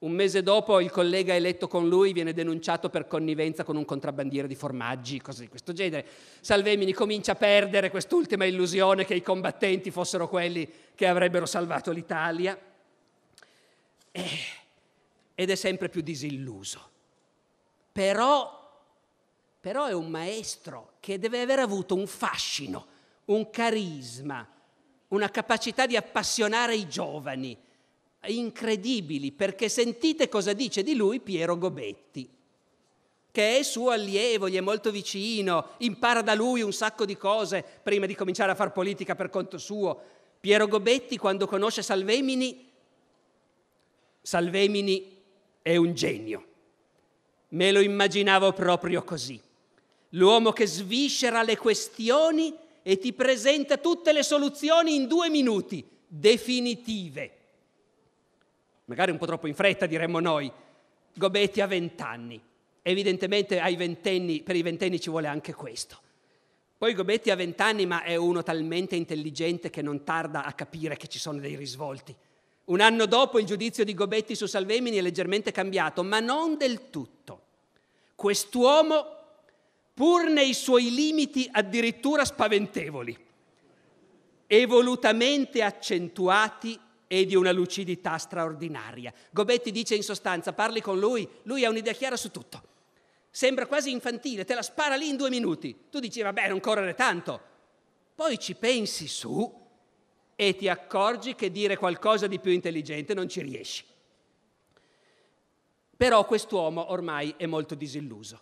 un mese dopo il collega eletto con lui viene denunciato per connivenza con un contrabbandiere di formaggi, cose di questo genere. Salvemini comincia a perdere quest'ultima illusione che i combattenti fossero quelli che avrebbero salvato l'Italia eh, ed è sempre più disilluso però, però è un maestro che deve aver avuto un fascino, un carisma, una capacità di appassionare i giovani, incredibili, perché sentite cosa dice di lui Piero Gobetti, che è suo allievo, gli è molto vicino, impara da lui un sacco di cose prima di cominciare a fare politica per conto suo. Piero Gobetti quando conosce Salvemini, Salvemini è un genio Me lo immaginavo proprio così. L'uomo che sviscera le questioni e ti presenta tutte le soluzioni in due minuti, definitive. Magari un po' troppo in fretta, diremmo noi. Gobetti ha vent'anni. Evidentemente ventenni, per i ventenni ci vuole anche questo. Poi Gobetti ha vent'anni, ma è uno talmente intelligente che non tarda a capire che ci sono dei risvolti. Un anno dopo il giudizio di Gobetti su Salvemini è leggermente cambiato, ma non del tutto quest'uomo, pur nei suoi limiti addirittura spaventevoli, evolutamente accentuati e di una lucidità straordinaria. Gobetti dice in sostanza, parli con lui, lui ha un'idea chiara su tutto. Sembra quasi infantile, te la spara lì in due minuti. Tu dici, vabbè, non correre tanto. Poi ci pensi su e ti accorgi che dire qualcosa di più intelligente non ci riesci. Però quest'uomo ormai è molto disilluso.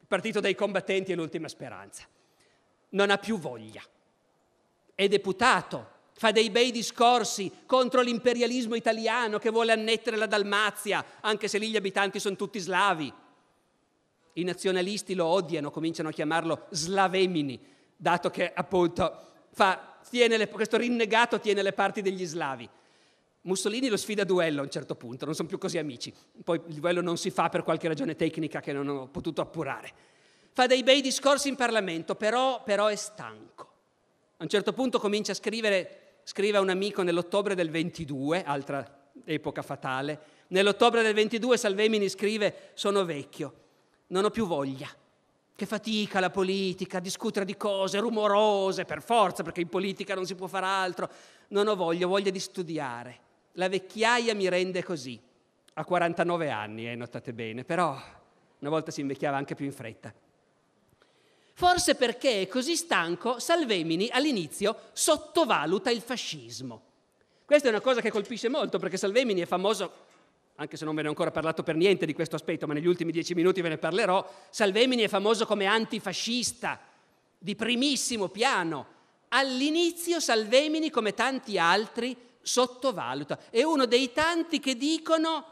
Il partito dei combattenti è l'ultima speranza. Non ha più voglia. È deputato, fa dei bei discorsi contro l'imperialismo italiano che vuole annettere la Dalmazia, anche se lì gli abitanti sono tutti slavi. I nazionalisti lo odiano, cominciano a chiamarlo slavemini, dato che appunto fa, le, questo rinnegato tiene le parti degli slavi. Mussolini lo sfida a duello a un certo punto, non sono più così amici. Poi il duello non si fa per qualche ragione tecnica che non ho potuto appurare. Fa dei bei discorsi in Parlamento, però, però è stanco. A un certo punto comincia a scrivere, scrive a un amico nell'ottobre del 22, altra epoca fatale. Nell'ottobre del 22 Salvemini scrive sono vecchio, non ho più voglia. Che fatica la politica, discutere di cose rumorose per forza, perché in politica non si può fare altro. Non ho voglia, ho voglia di studiare la vecchiaia mi rende così, a 49 anni, eh, notate bene, però una volta si invecchiava anche più in fretta. Forse perché è così stanco, Salvemini all'inizio sottovaluta il fascismo. Questa è una cosa che colpisce molto perché Salvemini è famoso, anche se non ve ne ho ancora parlato per niente di questo aspetto, ma negli ultimi dieci minuti ve ne parlerò, Salvemini è famoso come antifascista di primissimo piano. All'inizio Salvemini, come tanti altri, sottovaluta. È uno dei tanti che dicono,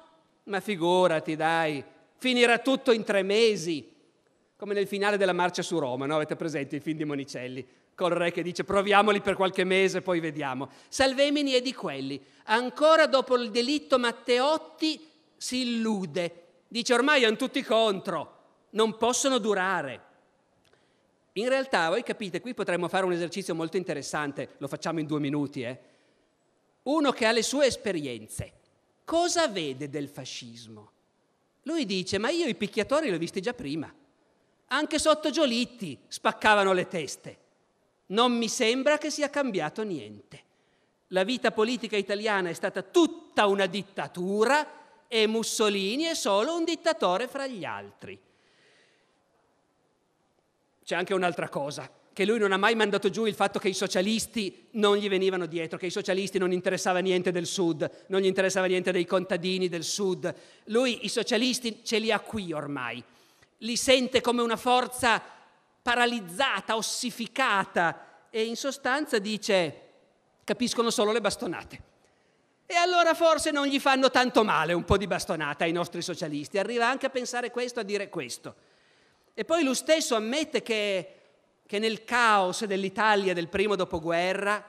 ma figurati dai, finirà tutto in tre mesi, come nel finale della marcia su Roma, no? avete presente il film di Monicelli, col re che dice proviamoli per qualche mese, poi vediamo. Salvemini è di quelli. Ancora dopo il delitto Matteotti si illude, dice ormai hanno tutti contro, non possono durare. In realtà, voi capite, qui potremmo fare un esercizio molto interessante, lo facciamo in due minuti, eh? uno che ha le sue esperienze, cosa vede del fascismo? Lui dice, ma io i picchiatori li ho visti già prima, anche sotto Giolitti spaccavano le teste. Non mi sembra che sia cambiato niente. La vita politica italiana è stata tutta una dittatura e Mussolini è solo un dittatore fra gli altri. C'è anche un'altra cosa che lui non ha mai mandato giù il fatto che i socialisti non gli venivano dietro, che i socialisti non interessava niente del sud, non gli interessava niente dei contadini del sud. Lui i socialisti ce li ha qui ormai, li sente come una forza paralizzata, ossificata e in sostanza dice capiscono solo le bastonate. E allora forse non gli fanno tanto male un po' di bastonata ai nostri socialisti, arriva anche a pensare questo, a dire questo. E poi lui stesso ammette che che nel caos dell'Italia del primo dopoguerra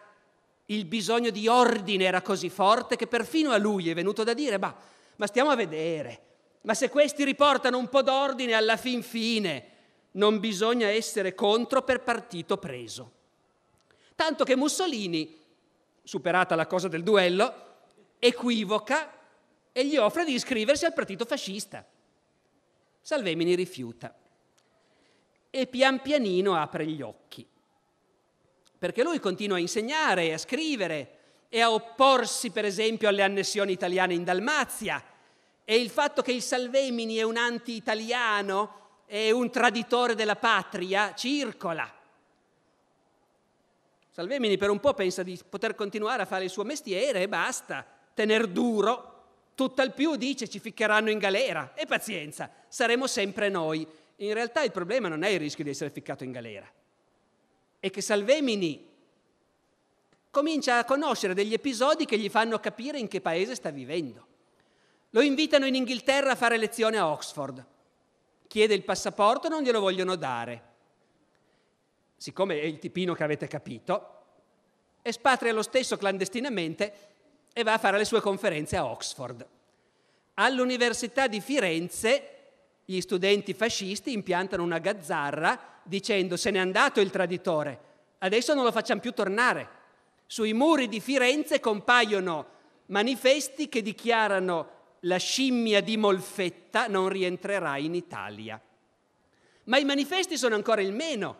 il bisogno di ordine era così forte che perfino a lui è venuto da dire, ma, ma stiamo a vedere, ma se questi riportano un po' d'ordine alla fin fine, non bisogna essere contro per partito preso. Tanto che Mussolini, superata la cosa del duello, equivoca e gli offre di iscriversi al partito fascista. Salvemini rifiuta e pian pianino apre gli occhi. Perché lui continua a insegnare, a scrivere e a opporsi, per esempio, alle annessioni italiane in Dalmazia. E il fatto che il Salvemini è un anti-italiano e un traditore della patria circola. Salvemini per un po' pensa di poter continuare a fare il suo mestiere e basta, tener duro, tutt'al più dice ci ficcheranno in galera e pazienza, saremo sempre noi in realtà il problema non è il rischio di essere ficcato in galera, è che Salvemini comincia a conoscere degli episodi che gli fanno capire in che paese sta vivendo. Lo invitano in Inghilterra a fare lezione a Oxford. Chiede il passaporto, non glielo vogliono dare. Siccome è il tipino che avete capito, espatria lo stesso clandestinamente e va a fare le sue conferenze a Oxford. All'Università di Firenze gli studenti fascisti impiantano una gazzarra dicendo se n'è andato il traditore, adesso non lo facciamo più tornare. Sui muri di Firenze compaiono manifesti che dichiarano la scimmia di Molfetta non rientrerà in Italia. Ma i manifesti sono ancora il meno,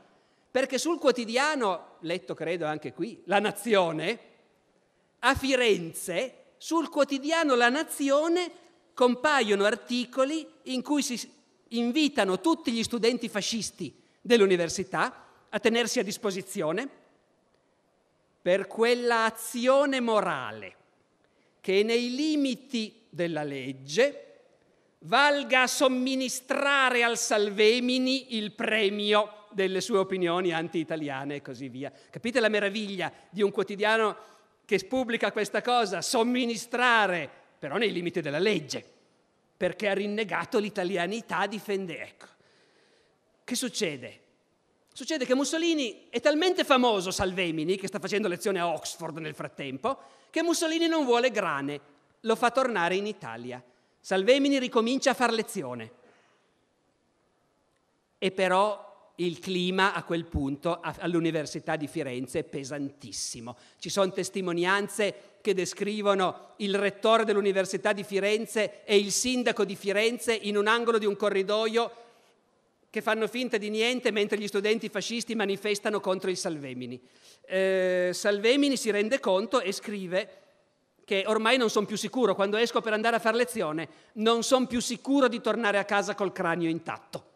perché sul quotidiano, letto credo anche qui, La Nazione, a Firenze, sul quotidiano La Nazione compaiono articoli in cui si invitano tutti gli studenti fascisti dell'università a tenersi a disposizione per quella azione morale che nei limiti della legge valga a somministrare al Salvemini il premio delle sue opinioni anti-italiane e così via. Capite la meraviglia di un quotidiano che pubblica questa cosa? Somministrare, però nei limiti della legge perché ha rinnegato l'italianità difende. Ecco. Che succede? Succede che Mussolini è talmente famoso Salvemini, che sta facendo lezione a Oxford nel frattempo, che Mussolini non vuole grane, lo fa tornare in Italia. Salvemini ricomincia a far lezione. E però il clima a quel punto all'Università di Firenze è pesantissimo. Ci sono testimonianze che descrivono il rettore dell'Università di Firenze e il sindaco di Firenze in un angolo di un corridoio che fanno finta di niente mentre gli studenti fascisti manifestano contro il Salvemini. Eh, Salvemini si rende conto e scrive che ormai non sono più sicuro, quando esco per andare a fare lezione, non sono più sicuro di tornare a casa col cranio intatto.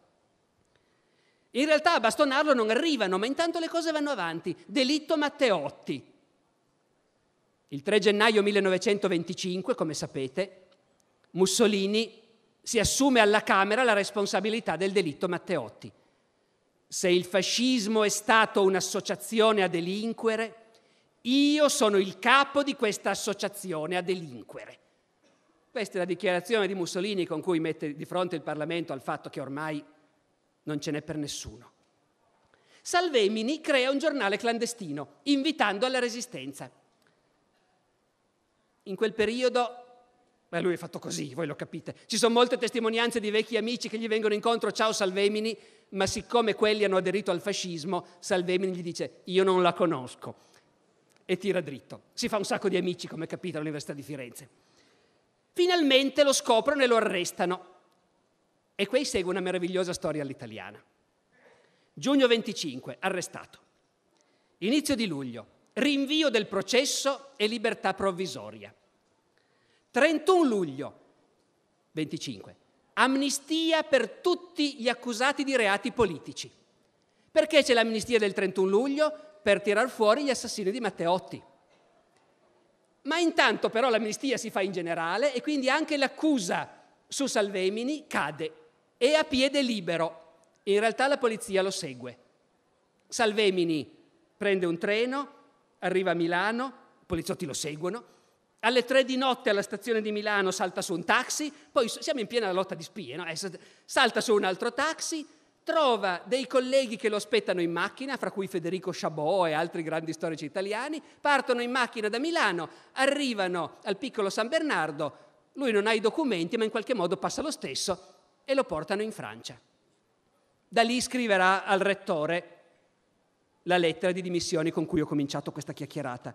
In realtà a bastonarlo non arrivano, ma intanto le cose vanno avanti. Delitto Matteotti. Il 3 gennaio 1925, come sapete, Mussolini si assume alla Camera la responsabilità del delitto Matteotti. Se il fascismo è stato un'associazione a delinquere, io sono il capo di questa associazione a delinquere. Questa è la dichiarazione di Mussolini con cui mette di fronte il Parlamento al fatto che ormai non ce n'è per nessuno. Salvemini crea un giornale clandestino invitando alla resistenza in quel periodo, beh lui è fatto così, voi lo capite, ci sono molte testimonianze di vecchi amici che gli vengono incontro, ciao Salvemini, ma siccome quelli hanno aderito al fascismo, Salvemini gli dice io non la conosco e tira dritto. Si fa un sacco di amici, come capite, all'Università di Firenze. Finalmente lo scoprono e lo arrestano. E qui segue una meravigliosa storia all'italiana. Giugno 25, arrestato. Inizio di luglio, rinvio del processo e libertà provvisoria. 31 luglio 25, amnistia per tutti gli accusati di reati politici. Perché c'è l'amnistia del 31 luglio? Per tirar fuori gli assassini di Matteotti. Ma intanto però l'amnistia si fa in generale e quindi anche l'accusa su Salvemini cade e a piede libero. In realtà la polizia lo segue. Salvemini prende un treno, arriva a Milano, i poliziotti lo seguono, alle tre di notte alla stazione di Milano salta su un taxi, poi siamo in piena lotta di spie, no? Eh, salta su un altro taxi, trova dei colleghi che lo aspettano in macchina, fra cui Federico Chabot e altri grandi storici italiani, partono in macchina da Milano, arrivano al piccolo San Bernardo, lui non ha i documenti ma in qualche modo passa lo stesso e lo portano in Francia. Da lì scriverà al rettore la lettera di dimissioni con cui ho cominciato questa chiacchierata.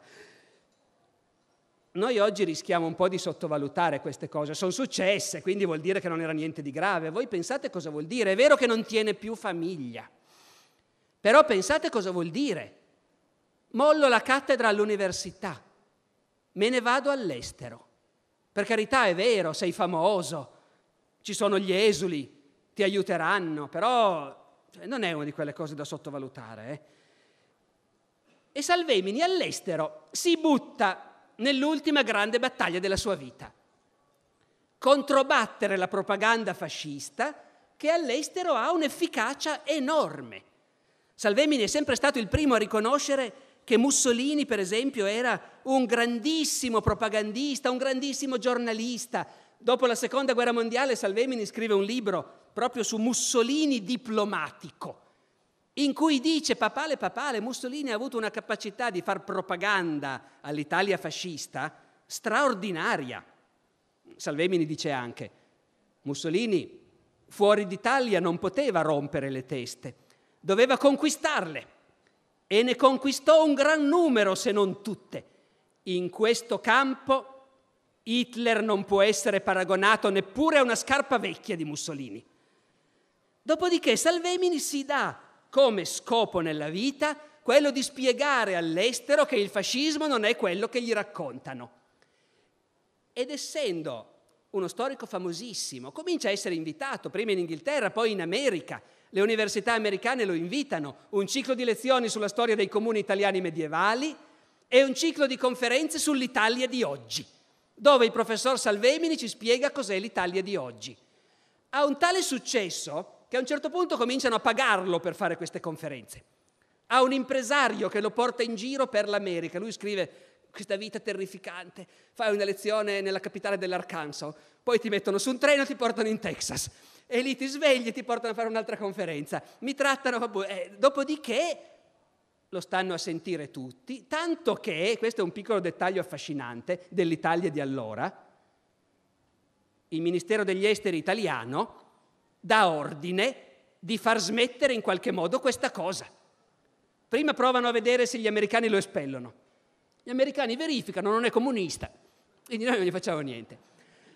Noi oggi rischiamo un po' di sottovalutare queste cose, sono successe, quindi vuol dire che non era niente di grave. Voi pensate cosa vuol dire? È vero che non tiene più famiglia, però pensate cosa vuol dire. Mollo la cattedra all'università, me ne vado all'estero. Per carità è vero, sei famoso, ci sono gli esuli, ti aiuteranno, però cioè, non è una di quelle cose da sottovalutare. Eh? e Salvemini all'estero si butta nell'ultima grande battaglia della sua vita, controbattere la propaganda fascista che all'estero ha un'efficacia enorme. Salvemini è sempre stato il primo a riconoscere che Mussolini, per esempio, era un grandissimo propagandista, un grandissimo giornalista. Dopo la Seconda Guerra Mondiale Salvemini scrive un libro proprio su Mussolini diplomatico, in cui dice papale papale, Mussolini ha avuto una capacità di far propaganda all'Italia fascista straordinaria. Salvemini dice anche, Mussolini fuori d'Italia non poteva rompere le teste, doveva conquistarle e ne conquistò un gran numero se non tutte. In questo campo Hitler non può essere paragonato neppure a una scarpa vecchia di Mussolini. Dopodiché Salvemini si dà come scopo nella vita quello di spiegare all'estero che il fascismo non è quello che gli raccontano. Ed essendo uno storico famosissimo, comincia a essere invitato, prima in Inghilterra, poi in America. Le università americane lo invitano, un ciclo di lezioni sulla storia dei comuni italiani medievali e un ciclo di conferenze sull'Italia di oggi, dove il professor Salvemini ci spiega cos'è l'Italia di oggi. Ha un tale successo che a un certo punto cominciano a pagarlo per fare queste conferenze. Ha un impresario che lo porta in giro per l'America. Lui scrive questa vita terrificante, fai una lezione nella capitale dell'Arkansas, poi ti mettono su un treno e ti portano in Texas. E lì ti svegli e ti portano a fare un'altra conferenza. Mi trattano Eh, dopodiché lo stanno a sentire tutti, tanto che, questo è un piccolo dettaglio affascinante dell'Italia di allora, il Ministero degli Esteri italiano dà ordine di far smettere in qualche modo questa cosa. Prima provano a vedere se gli americani lo espellono. Gli americani verificano, non è comunista, quindi noi non gli facciamo niente.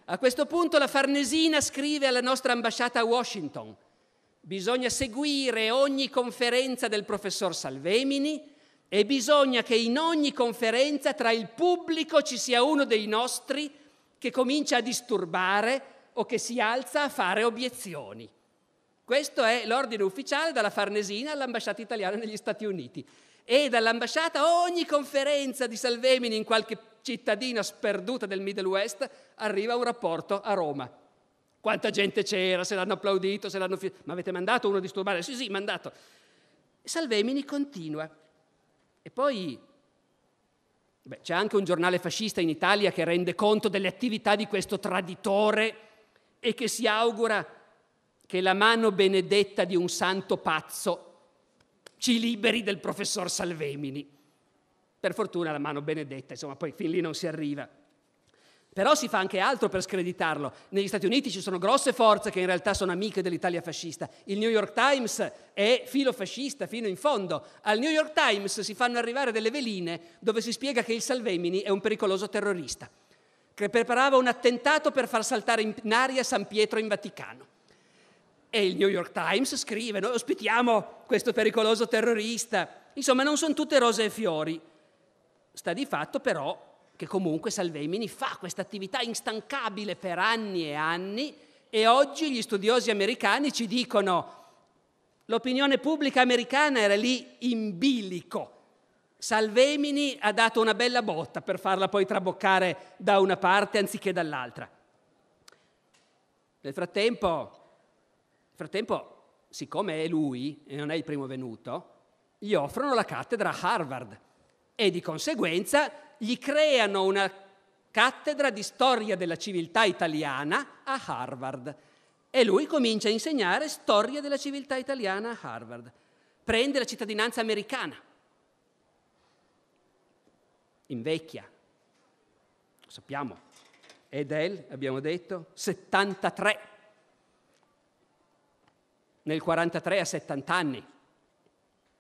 A questo punto la Farnesina scrive alla nostra ambasciata a Washington, bisogna seguire ogni conferenza del professor Salvemini e bisogna che in ogni conferenza tra il pubblico ci sia uno dei nostri che comincia a disturbare o che si alza a fare obiezioni. Questo è l'ordine ufficiale dalla Farnesina all'ambasciata italiana negli Stati Uniti. E dall'ambasciata ogni conferenza di Salvemini in qualche cittadina sperduta del Middle West arriva un rapporto a Roma. Quanta gente c'era, se l'hanno applaudito, se l'hanno... Ma avete mandato uno a disturbare? Sì, sì, mandato. Salvemini continua. E poi beh, c'è anche un giornale fascista in Italia che rende conto delle attività di questo traditore e che si augura che la mano benedetta di un santo pazzo ci liberi del professor Salvemini. Per fortuna la mano benedetta, insomma, poi fin lì non si arriva. Però si fa anche altro per screditarlo. Negli Stati Uniti ci sono grosse forze che in realtà sono amiche dell'Italia fascista. Il New York Times è filofascista fino in fondo. Al New York Times si fanno arrivare delle veline dove si spiega che il Salvemini è un pericoloso terrorista che preparava un attentato per far saltare in aria San Pietro in Vaticano. E il New York Times scrive, noi ospitiamo questo pericoloso terrorista. Insomma, non sono tutte rose e fiori. Sta di fatto però che comunque Salvemini fa questa attività instancabile per anni e anni e oggi gli studiosi americani ci dicono l'opinione pubblica americana era lì in bilico Salvemini ha dato una bella botta per farla poi traboccare da una parte anziché dall'altra. Nel frattempo, frattempo, siccome è lui e non è il primo venuto, gli offrono la cattedra a Harvard e di conseguenza gli creano una cattedra di storia della civiltà italiana a Harvard. E lui comincia a insegnare storia della civiltà italiana a Harvard. Prende la cittadinanza americana invecchia. Lo sappiamo. Edel, abbiamo detto, 73. Nel 43 a 70 anni.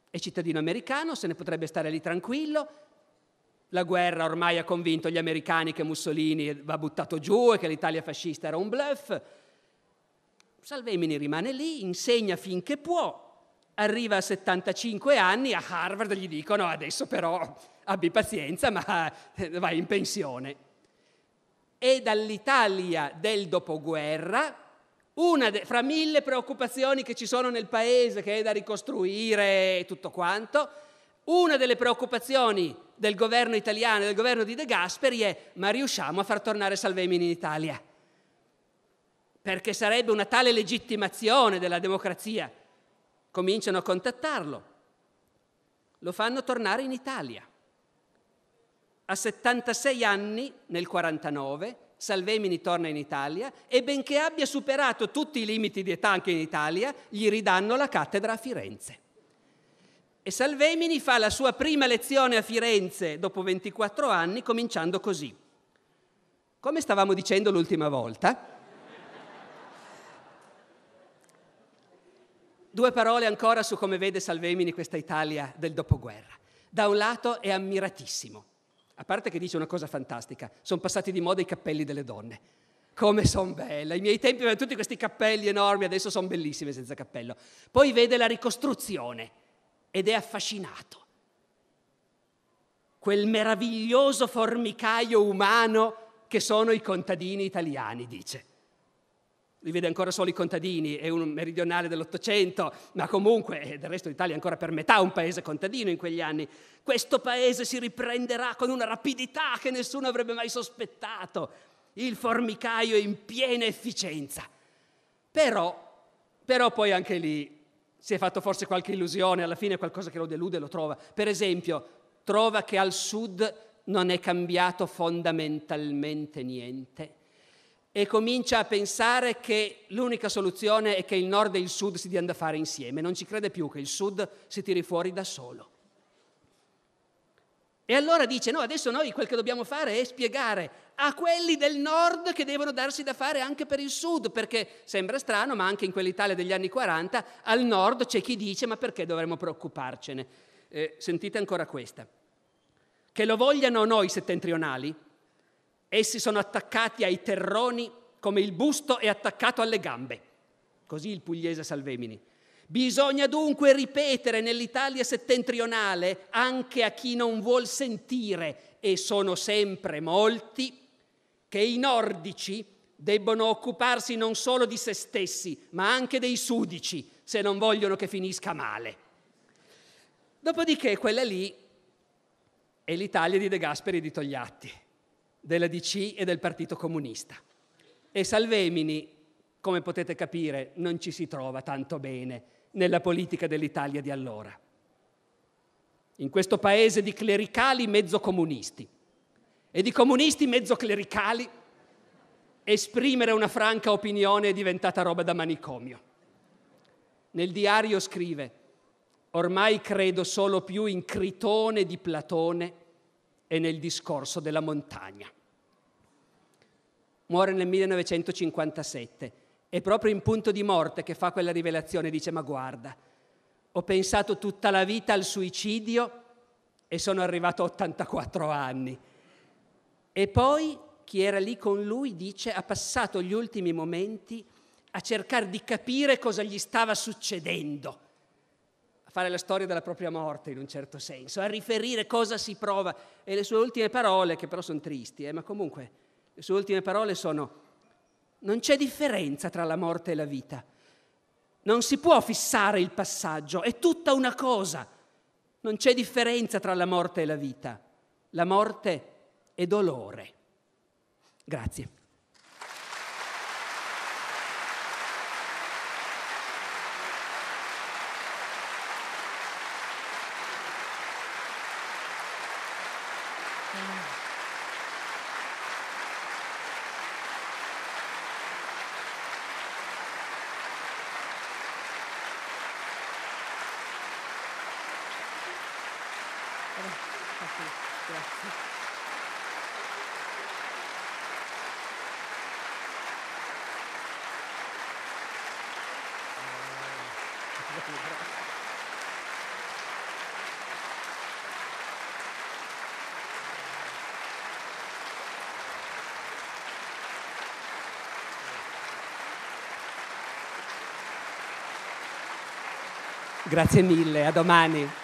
È cittadino americano, se ne potrebbe stare lì tranquillo. La guerra ormai ha convinto gli americani che Mussolini va buttato giù e che l'Italia fascista era un bluff. Salvemini rimane lì, insegna finché può, arriva a 75 anni, a Harvard gli dicono adesso però abbi pazienza ma eh, vai in pensione. E dall'Italia del dopoguerra, una de, fra mille preoccupazioni che ci sono nel paese, che è da ricostruire e tutto quanto, una delle preoccupazioni del governo italiano e del governo di De Gasperi è ma riusciamo a far tornare Salvemini in Italia? Perché sarebbe una tale legittimazione della democrazia cominciano a contattarlo. Lo fanno tornare in Italia. A 76 anni, nel 49, Salvemini torna in Italia e benché abbia superato tutti i limiti di età anche in Italia, gli ridanno la cattedra a Firenze. E Salvemini fa la sua prima lezione a Firenze dopo 24 anni, cominciando così. Come stavamo dicendo l'ultima volta, Due parole ancora su come vede Salvemini questa Italia del dopoguerra. Da un lato è ammiratissimo, a parte che dice una cosa fantastica, sono passati di moda i cappelli delle donne. Come sono bella! I miei tempi avevano tutti questi cappelli enormi, adesso sono bellissime senza cappello. Poi vede la ricostruzione ed è affascinato. Quel meraviglioso formicaio umano che sono i contadini italiani, dice li vede ancora solo i contadini, è un meridionale dell'Ottocento, ma comunque eh, del resto d'Italia è ancora per metà un paese contadino in quegli anni. Questo paese si riprenderà con una rapidità che nessuno avrebbe mai sospettato. Il formicaio in piena efficienza. Però, però poi anche lì si è fatto forse qualche illusione, alla fine qualcosa che lo delude lo trova. Per esempio, trova che al sud non è cambiato fondamentalmente niente e comincia a pensare che l'unica soluzione è che il nord e il sud si diano da fare insieme, non ci crede più che il sud si tiri fuori da solo. E allora dice, no, adesso noi quel che dobbiamo fare è spiegare a quelli del nord che devono darsi da fare anche per il sud, perché sembra strano, ma anche in quell'Italia degli anni 40 al nord c'è chi dice, ma perché dovremmo preoccuparcene? Eh, sentite ancora questa. Che lo vogliano noi settentrionali, Essi sono attaccati ai terroni come il busto è attaccato alle gambe. Così il pugliese Salvemini. Bisogna dunque ripetere nell'Italia settentrionale, anche a chi non vuol sentire, e sono sempre molti, che i nordici debbono occuparsi non solo di se stessi, ma anche dei sudici, se non vogliono che finisca male. Dopodiché quella lì è l'Italia di De Gasperi e di Togliatti della DC e del Partito Comunista. E Salvemini, come potete capire, non ci si trova tanto bene nella politica dell'Italia di allora. In questo paese di clericali mezzo comunisti e di comunisti mezzo clericali, esprimere una franca opinione è diventata roba da manicomio. Nel diario scrive, ormai credo solo più in Critone di Platone e nel discorso della montagna. Muore nel 1957 È proprio in punto di morte che fa quella rivelazione dice ma guarda, ho pensato tutta la vita al suicidio e sono arrivato a 84 anni. E poi chi era lì con lui dice ha passato gli ultimi momenti a cercare di capire cosa gli stava succedendo fare la storia della propria morte in un certo senso, a riferire cosa si prova. E le sue ultime parole, che però sono tristi, eh, ma comunque le sue ultime parole sono non c'è differenza tra la morte e la vita. Non si può fissare il passaggio, è tutta una cosa. Non c'è differenza tra la morte e la vita. La morte è dolore. Grazie. Grazie mille, a domani.